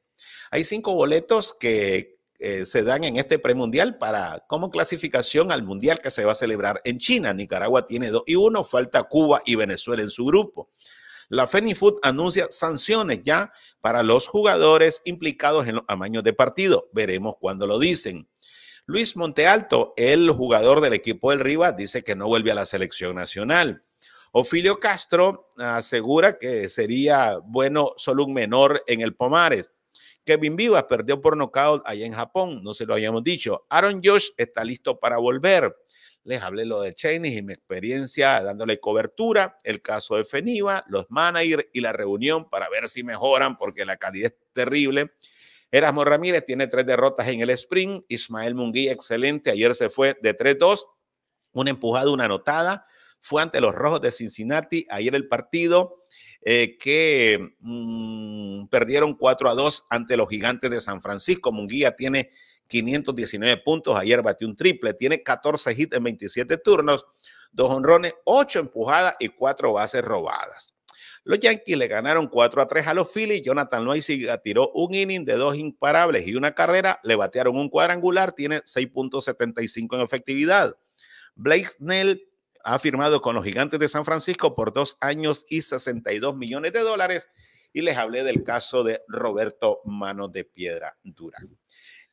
Hay cinco boletos que eh, se dan en este premundial para como clasificación al mundial que se va a celebrar en China. Nicaragua tiene dos y uno, falta Cuba y Venezuela en su grupo. La Food anuncia sanciones ya para los jugadores implicados en los amaños de partido. Veremos cuándo lo dicen. Luis Montealto, el jugador del equipo del Rivas, dice que no vuelve a la selección nacional. Ofilio Castro asegura que sería bueno solo un menor en el Pomares. Kevin Vivas perdió por nocaut allá en Japón, no se lo habíamos dicho. Aaron Josh está listo para volver les hablé lo de Cheney y mi experiencia dándole cobertura, el caso de Feniva, los managers y la reunión para ver si mejoran porque la calidad es terrible. Erasmo Ramírez tiene tres derrotas en el sprint, Ismael Munguía excelente, ayer se fue de 3-2, una empujada, una anotada, fue ante los Rojos de Cincinnati, ayer el partido eh, que mm, perdieron 4 2 ante los gigantes de San Francisco. Munguía tiene 519 puntos. Ayer batió un triple, tiene 14 hits en 27 turnos, dos honrones, ocho empujadas y cuatro bases robadas. Los Yankees le ganaron 4 a 3 a los Phillies. Jonathan Noisy tiró un inning de dos imparables y una carrera. Le batearon un cuadrangular, tiene 6.75 en efectividad. Blake Snell ha firmado con los Gigantes de San Francisco por dos años y 62 millones de dólares. Y les hablé del caso de Roberto mano de Piedra Dura.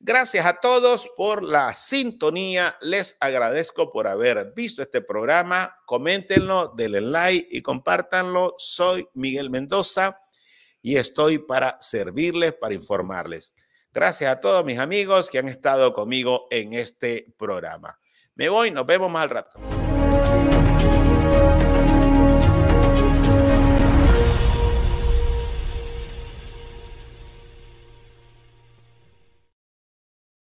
Gracias a todos por la sintonía. Les agradezco por haber visto este programa. Coméntenlo, denle like y compártanlo. Soy Miguel Mendoza y estoy para servirles, para informarles. Gracias a todos mis amigos que han estado conmigo en este programa. Me voy, nos vemos más al rato.